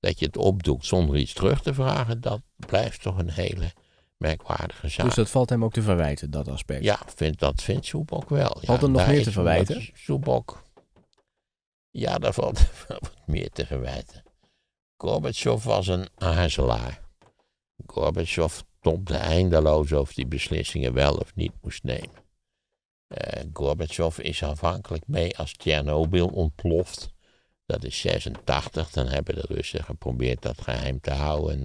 dat je het opdoekt zonder iets terug te vragen, dat blijft toch een hele merkwaardige zaak. Dus dat valt hem ook te verwijten, dat aspect? Ja, vind, dat vindt Soebok wel. Valt ja, er nog meer te verwijten? Soebok ja, daar valt wat meer te gewijten. Gorbachev was een aarzelaar. Gorbachev tompte eindeloos of hij beslissingen wel of niet moest nemen. Uh, Gorbachev is afhankelijk mee als Tsjernobyl ontploft. Dat is 86, dan hebben de Russen geprobeerd dat geheim te houden.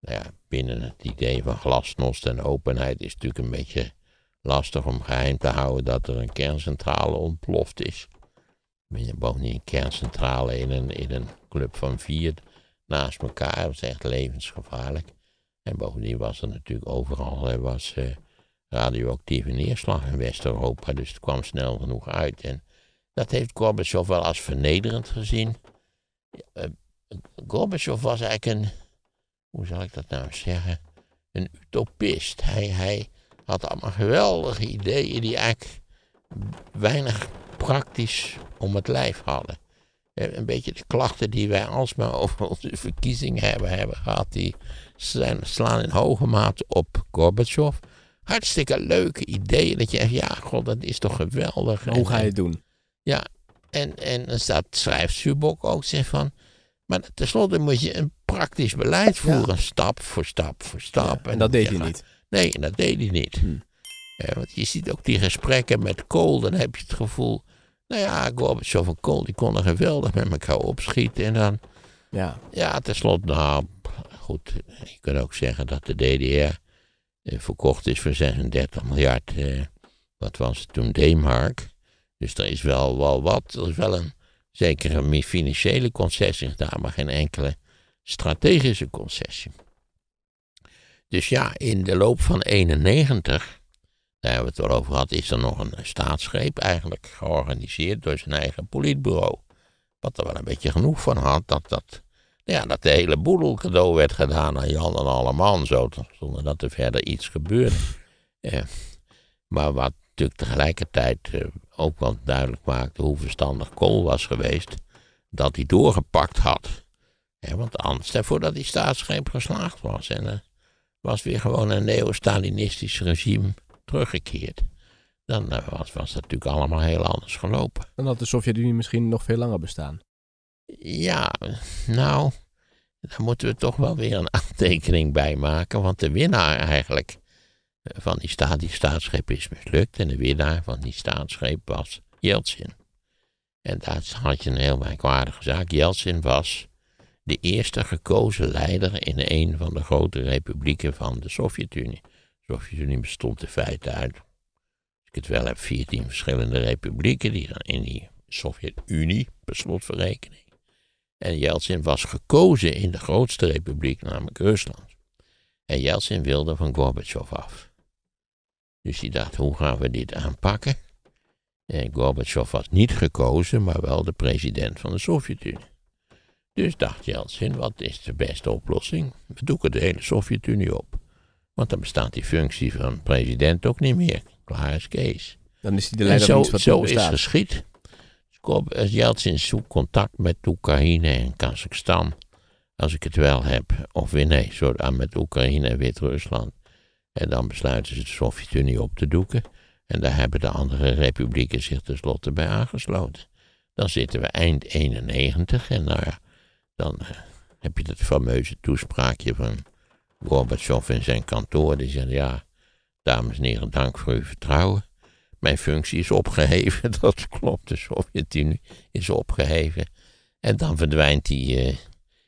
Nou ja, binnen het idee van glasnost en openheid is het natuurlijk een beetje lastig om geheim te houden dat er een kerncentrale ontploft is. Je woont in kerncentrale in een, in een club van vier naast elkaar. Dat was echt levensgevaarlijk. En bovendien was er natuurlijk overal eh, was, eh, radioactieve neerslag in West-Europa. Dus het kwam snel genoeg uit. En dat heeft Gorbachev wel als vernederend gezien. Uh, Gorbachev was eigenlijk een, hoe zal ik dat nou zeggen, een utopist. Hij, hij had allemaal geweldige ideeën die eigenlijk weinig praktisch om het lijf hadden. Eh, een beetje de klachten die wij alsmaar over onze verkiezingen hebben, hebben gehad, die zijn, slaan in hoge mate op Gorbachev. Hartstikke leuke ideeën. Dat je echt, ja, god, dat is toch geweldig. Hoe ga je het doen? Ja, en, en staat, schrijft Subok ook, zegt van. Maar tenslotte moet je een praktisch beleid voeren, stap voor stap voor stap. en dat deed hij niet. Nee, dat deed hij niet. Hmm. Eh, want je ziet ook die gesprekken met Kool, dan heb je het gevoel nou ja, Gorbachev en Kool, die konden geweldig met elkaar opschieten. En dan, ja, ja tenslotte, nou, goed, je kunt ook zeggen dat de DDR eh, verkocht is voor 36 miljard, eh, wat was het toen, d Dus er is wel, wel wat, er is wel een zekere financiële concessie gedaan, maar geen enkele strategische concessie. Dus ja, in de loop van 91 daar hebben we het al over gehad, is er nog een staatsgreep eigenlijk georganiseerd door zijn eigen politbureau. Wat er wel een beetje genoeg van had, dat, dat, ja, dat de hele boedel cadeau werd gedaan aan Jan en allemaal zo, zonder dat er verder iets gebeurde. Eh, maar wat natuurlijk tegelijkertijd eh, ook wel duidelijk maakte hoe verstandig Kool was geweest, dat hij doorgepakt had. want anders, voordat die staatsgreep geslaagd was, en was weer gewoon een neo-Stalinistisch regime teruggekeerd, dan eh, was, dat natuurlijk allemaal heel anders gelopen. Dan had de Sovjet-Unie misschien nog veel langer bestaan. Ja, nou, daar moeten we toch wel weer een aantekening bij maken. Want de winnaar eigenlijk eh, van die, staat, die staatsgreep is mislukt. En de winnaar van die staatsgreep was Jeltsin. En daar had je een heel merkwaardige zaak. Jeltsin was de eerste gekozen leider in een van de grote republieken van de Sovjet-Unie. Sovjet-Unie bestond de feiten uit, als ik het wel heb, 14 verschillende republieken die in die Sovjet-Unie, per slotverrekening. En Yeltsin was gekozen in de grootste republiek, namelijk Rusland. En Yeltsin wilde van Gorbachev af. Dus hij dacht, hoe gaan we dit aanpakken? En Gorbachev was niet gekozen, maar wel de president van de Sovjet-Unie. Dus dacht Yeltsin: wat is de beste oplossing? We doeken de hele Sovjet-Unie op. Want dan bestaat die functie van president ook niet meer. Klaar is Kees. Dan is hij de leider en zo, van geschied. zo is geschied. Jeltsin zoekt contact met Oekraïne en Kazachstan. Als ik het wel heb. Of weer nee, soort ah, met Oekraïne en Wit-Rusland. En dan besluiten ze de Sovjet-Unie op te doeken. En daar hebben de andere republieken zich tenslotte bij aangesloten. Dan zitten we eind 91 en nou ja, dan eh, heb je dat fameuze toespraakje van Gorbachev in zijn kantoor. Die zegt, ja, dames en heren, dank voor uw vertrouwen. Mijn functie is opgeheven, dat klopt. De Sovjet-Unie is opgeheven. En dan verdwijnt hij eh,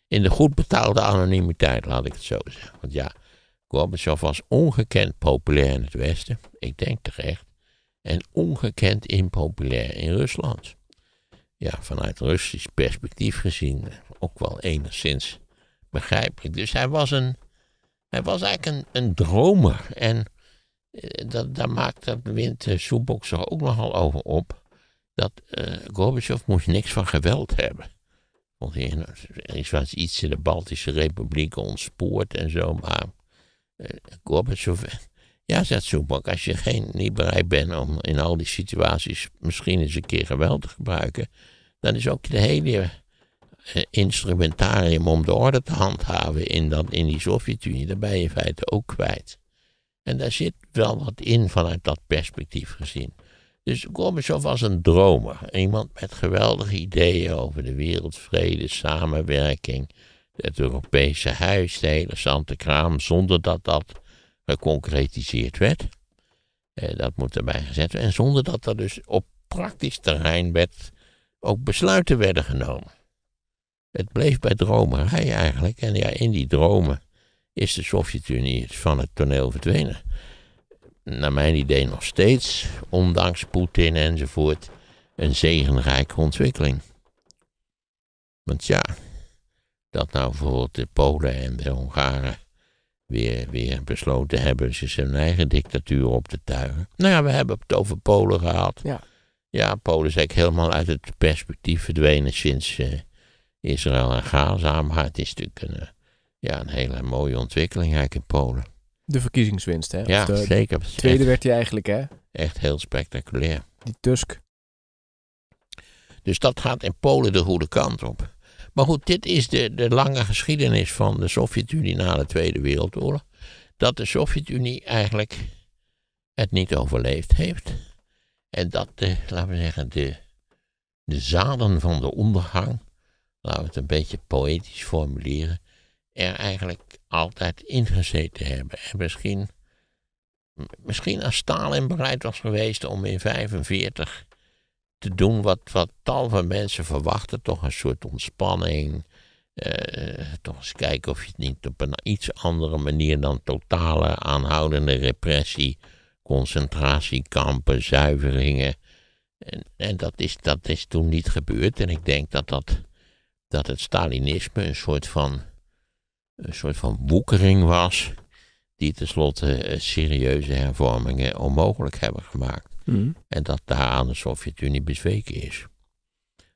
in de goed betaalde anonimiteit, laat ik het zo zeggen. Want ja, Gorbachev was ongekend populair in het Westen, ik denk terecht, en ongekend impopulair in Rusland. Ja, vanuit Russisch perspectief gezien eh, ook wel enigszins begrijpelijk. Dus hij was een hij was eigenlijk een, dromer. En eh, dat, daar maakte, wint eh, Soebok zich ook nogal over op. Dat uh, Gorbachev moest niks van geweld hebben. Want er was iets in de Baltische Republiek ontspoord en zo. Maar uh, Gorbachev. Ja, zegt Soebok, als je geen, niet bereid bent om in al die situaties misschien eens een keer geweld te gebruiken. dan is ook de hele instrumentarium om de orde te handhaven in, dat, in die Sovjet-Unie, daar ben je in feite ook kwijt. En daar zit wel wat in vanuit dat perspectief gezien. Dus Gorbachev was een dromer. Iemand met geweldige ideeën over de wereldvrede, samenwerking, het Europese huis, de hele Sante Kraam, zonder dat dat geconcretiseerd werd. Eh, dat moet erbij gezet worden. En zonder dat er dus op praktisch terrein werd, ook besluiten werden genomen het bleef bij dromerij eigenlijk. En ja, in die dromen is de Sovjet-Unie van het toneel verdwenen. Naar mijn idee nog steeds, ondanks Poetin enzovoort, een zegenrijke ontwikkeling. Want ja, dat nou bijvoorbeeld de Polen en de Hongaren weer, weer besloten hebben ze zijn eigen dictatuur op te tuigen. Nou ja, we hebben het over Polen gehad. Ja, ja Polen is eigenlijk helemaal uit het perspectief verdwenen sinds. Eh, Israël en Gaza. Maar het is natuurlijk een, eh, ja, een hele mooie ontwikkeling eigenlijk in Polen. De verkiezingswinst, hè? Ja, de, zeker. Tweede werd hij eigenlijk, hè? Echt heel spectaculair. Die Tusk. Dus dat gaat in Polen de goede kant op. Maar goed, dit is de, de lange geschiedenis van de Sovjet-Unie na de Tweede Wereldoorlog. Dat de Sovjet-Unie eigenlijk het niet overleefd heeft. En dat, de, laten we zeggen, de, de zaden van de ondergang laten we het een beetje poëtisch formuleren, er eigenlijk altijd ingezeten hebben. En misschien, misschien als Stalin bereid was geweest om in 1945 te doen wat, wat tal van mensen verwachten, toch een soort ontspanning. Eh, toch eens kijken of je het niet op een iets andere manier dan totale aanhoudende repressie, concentratiekampen, zuiveringen. En, en dat, is, dat is toen niet gebeurd. En ik denk dat dat dat het Stalinisme een soort van, een soort van woekering was, die tenslotte eh, serieuze hervormingen onmogelijk hebben gemaakt. Mm-hmm. En dat daaraan de Sovjet-Unie bezweken is.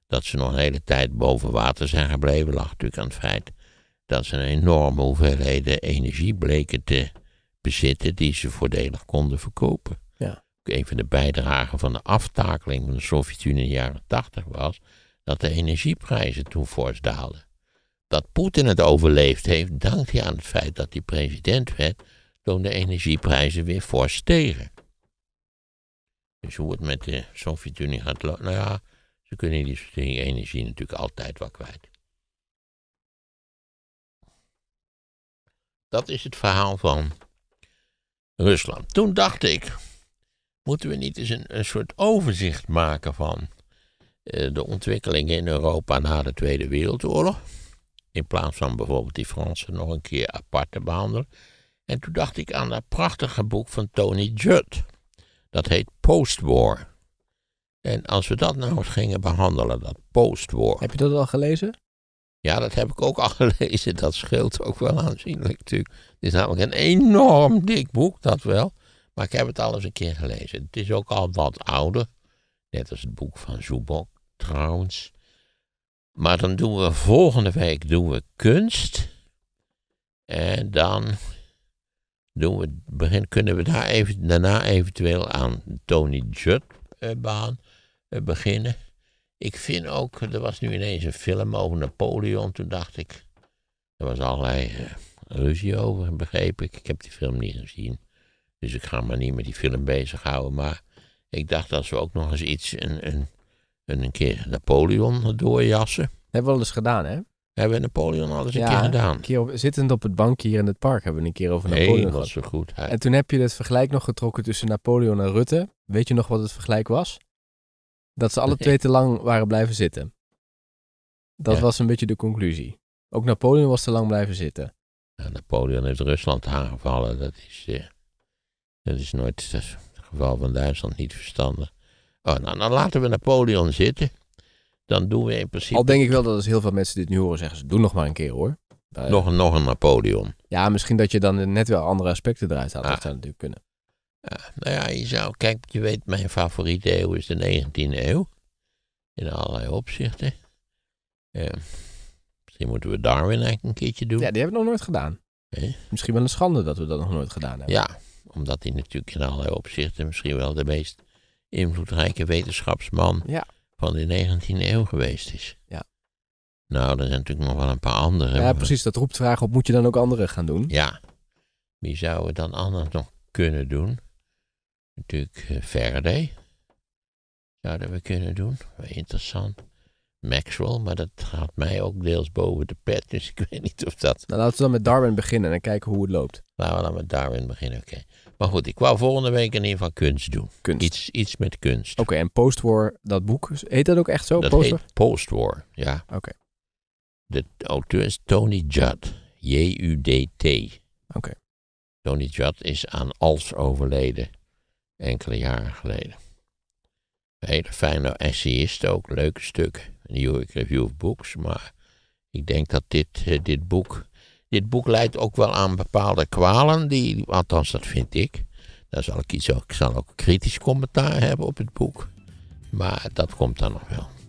Dat ze nog een hele tijd boven water zijn gebleven, lag natuurlijk aan het feit dat ze een enorme hoeveelheden energie bleken te bezitten die ze voordelig konden verkopen. Ja. Een van de bijdragen van de aftakeling van de Sovjet-Unie in de jaren 80 was dat de energieprijzen toen fors daalden. Dat Poetin het overleefd heeft, dankt hij aan het feit dat hij president werd toen de energieprijzen weer fors stegen. Dus hoe het met de Sovjet-Unie gaat lopen, nou ja, ze kunnen die, energie natuurlijk altijd wel kwijt. Dat is het verhaal van Rusland. Toen dacht ik, moeten we niet eens een, een soort overzicht maken van eh, de ontwikkelingen in Europa na de Tweede Wereldoorlog. In plaats van bijvoorbeeld die Fransen nog een keer apart te behandelen. En toen dacht ik aan dat prachtige boek van Tony Judd. Dat heet Postwar. En als we dat nou eens gingen behandelen, dat postwar. Heb je dat al gelezen? Ja, dat heb ik ook al gelezen. Dat scheelt ook wel aanzienlijk natuurlijk. Het is namelijk een enorm dik boek, dat wel. Maar ik heb het al eens een keer gelezen. Het is ook al wat ouder. Net als het boek van Zubok trouwens. Maar dan doen we volgende week doen we kunst. En dan doen we, begin, kunnen we daar even, daarna eventueel aan Tony Judd eh, baan eh, beginnen. Ik vind ook, er was nu ineens een film over Napoleon. Toen dacht ik, er was allerlei eh, ruzie over, begreep ik. Ik heb die film niet gezien. Dus ik ga me niet met die film bezighouden. Maar ik dacht dat we ook nog eens iets, een, een en een keer Napoleon doorjassen. hebben we al eens gedaan, hè? Hebben we Napoleon al eens een keer gedaan. Een keer zittend op het bankje hier in het park hebben we een keer over Napoleon nee, was zo goed. En toen heb je het vergelijk nog getrokken tussen Napoleon en Rutte. Weet je nog wat het vergelijk was? Dat ze alle twee te lang waren blijven zitten. Dat was een beetje de conclusie. Ook Napoleon was te lang blijven zitten. Napoleon heeft Rusland aangevallen. Dat is, eh, dat is nooit het geval van Duitsland niet verstandig. Oh, nou, dan laten we Napoleon zitten. Dan doen we in principe. Al denk ik wel dat als heel veel mensen dit nu horen zeggen, ze doen nog maar een keer hoor. nog, een, eh, nog een Napoleon. Ja, misschien dat je dan net wel andere aspecten eruit haalt. Ah. Dat zou natuurlijk kunnen. nou ja, je zou, kijk, je weet, mijn favoriete eeuw is de 19e eeuw. In allerlei opzichten. misschien moeten we Darwin eigenlijk een keertje doen. Ja, die hebben we nog nooit gedaan. Misschien wel een schande dat we dat nog nooit gedaan hebben. Ja, omdat die natuurlijk in allerlei opzichten misschien wel de meest invloedrijke wetenschapsman van de 19e eeuw geweest is. Ja. Nou, er zijn natuurlijk nog wel een paar andere. Ja, precies. Dat roept vragen op, moet je dan ook anderen gaan doen? Ja. Wie zouden het dan anders nog kunnen doen? Natuurlijk Faraday. Eh, Faraday. Zouden we kunnen doen. Interessant. Maxwell, maar dat gaat mij ook deels boven de pet, dus ik weet niet of dat... Nou, laten we dan met Darwin beginnen en kijken hoe het loopt. Laten we dan met Darwin beginnen, oké. Maar goed, ik wou volgende week in ieder geval kunst doen. Iets, iets met kunst. Oké, okay, en Postwar, dat boek, heet dat ook echt zo? Dat heet Postwar, ja. Oké. De auteur is Tony Judd. J-U-D-T. Oké. Tony Judd is aan als overleden enkele jaren geleden. hele fijne essayist ook, Leuk stuk. New York Review of Books, maar ik denk dat dit, eh, dit boek dit boek leidt ook wel aan bepaalde kwalen, die, althans dat vind ik. Daar zal ik, iets, ik zal ook kritisch commentaar hebben op het boek. Maar dat komt dan nog wel.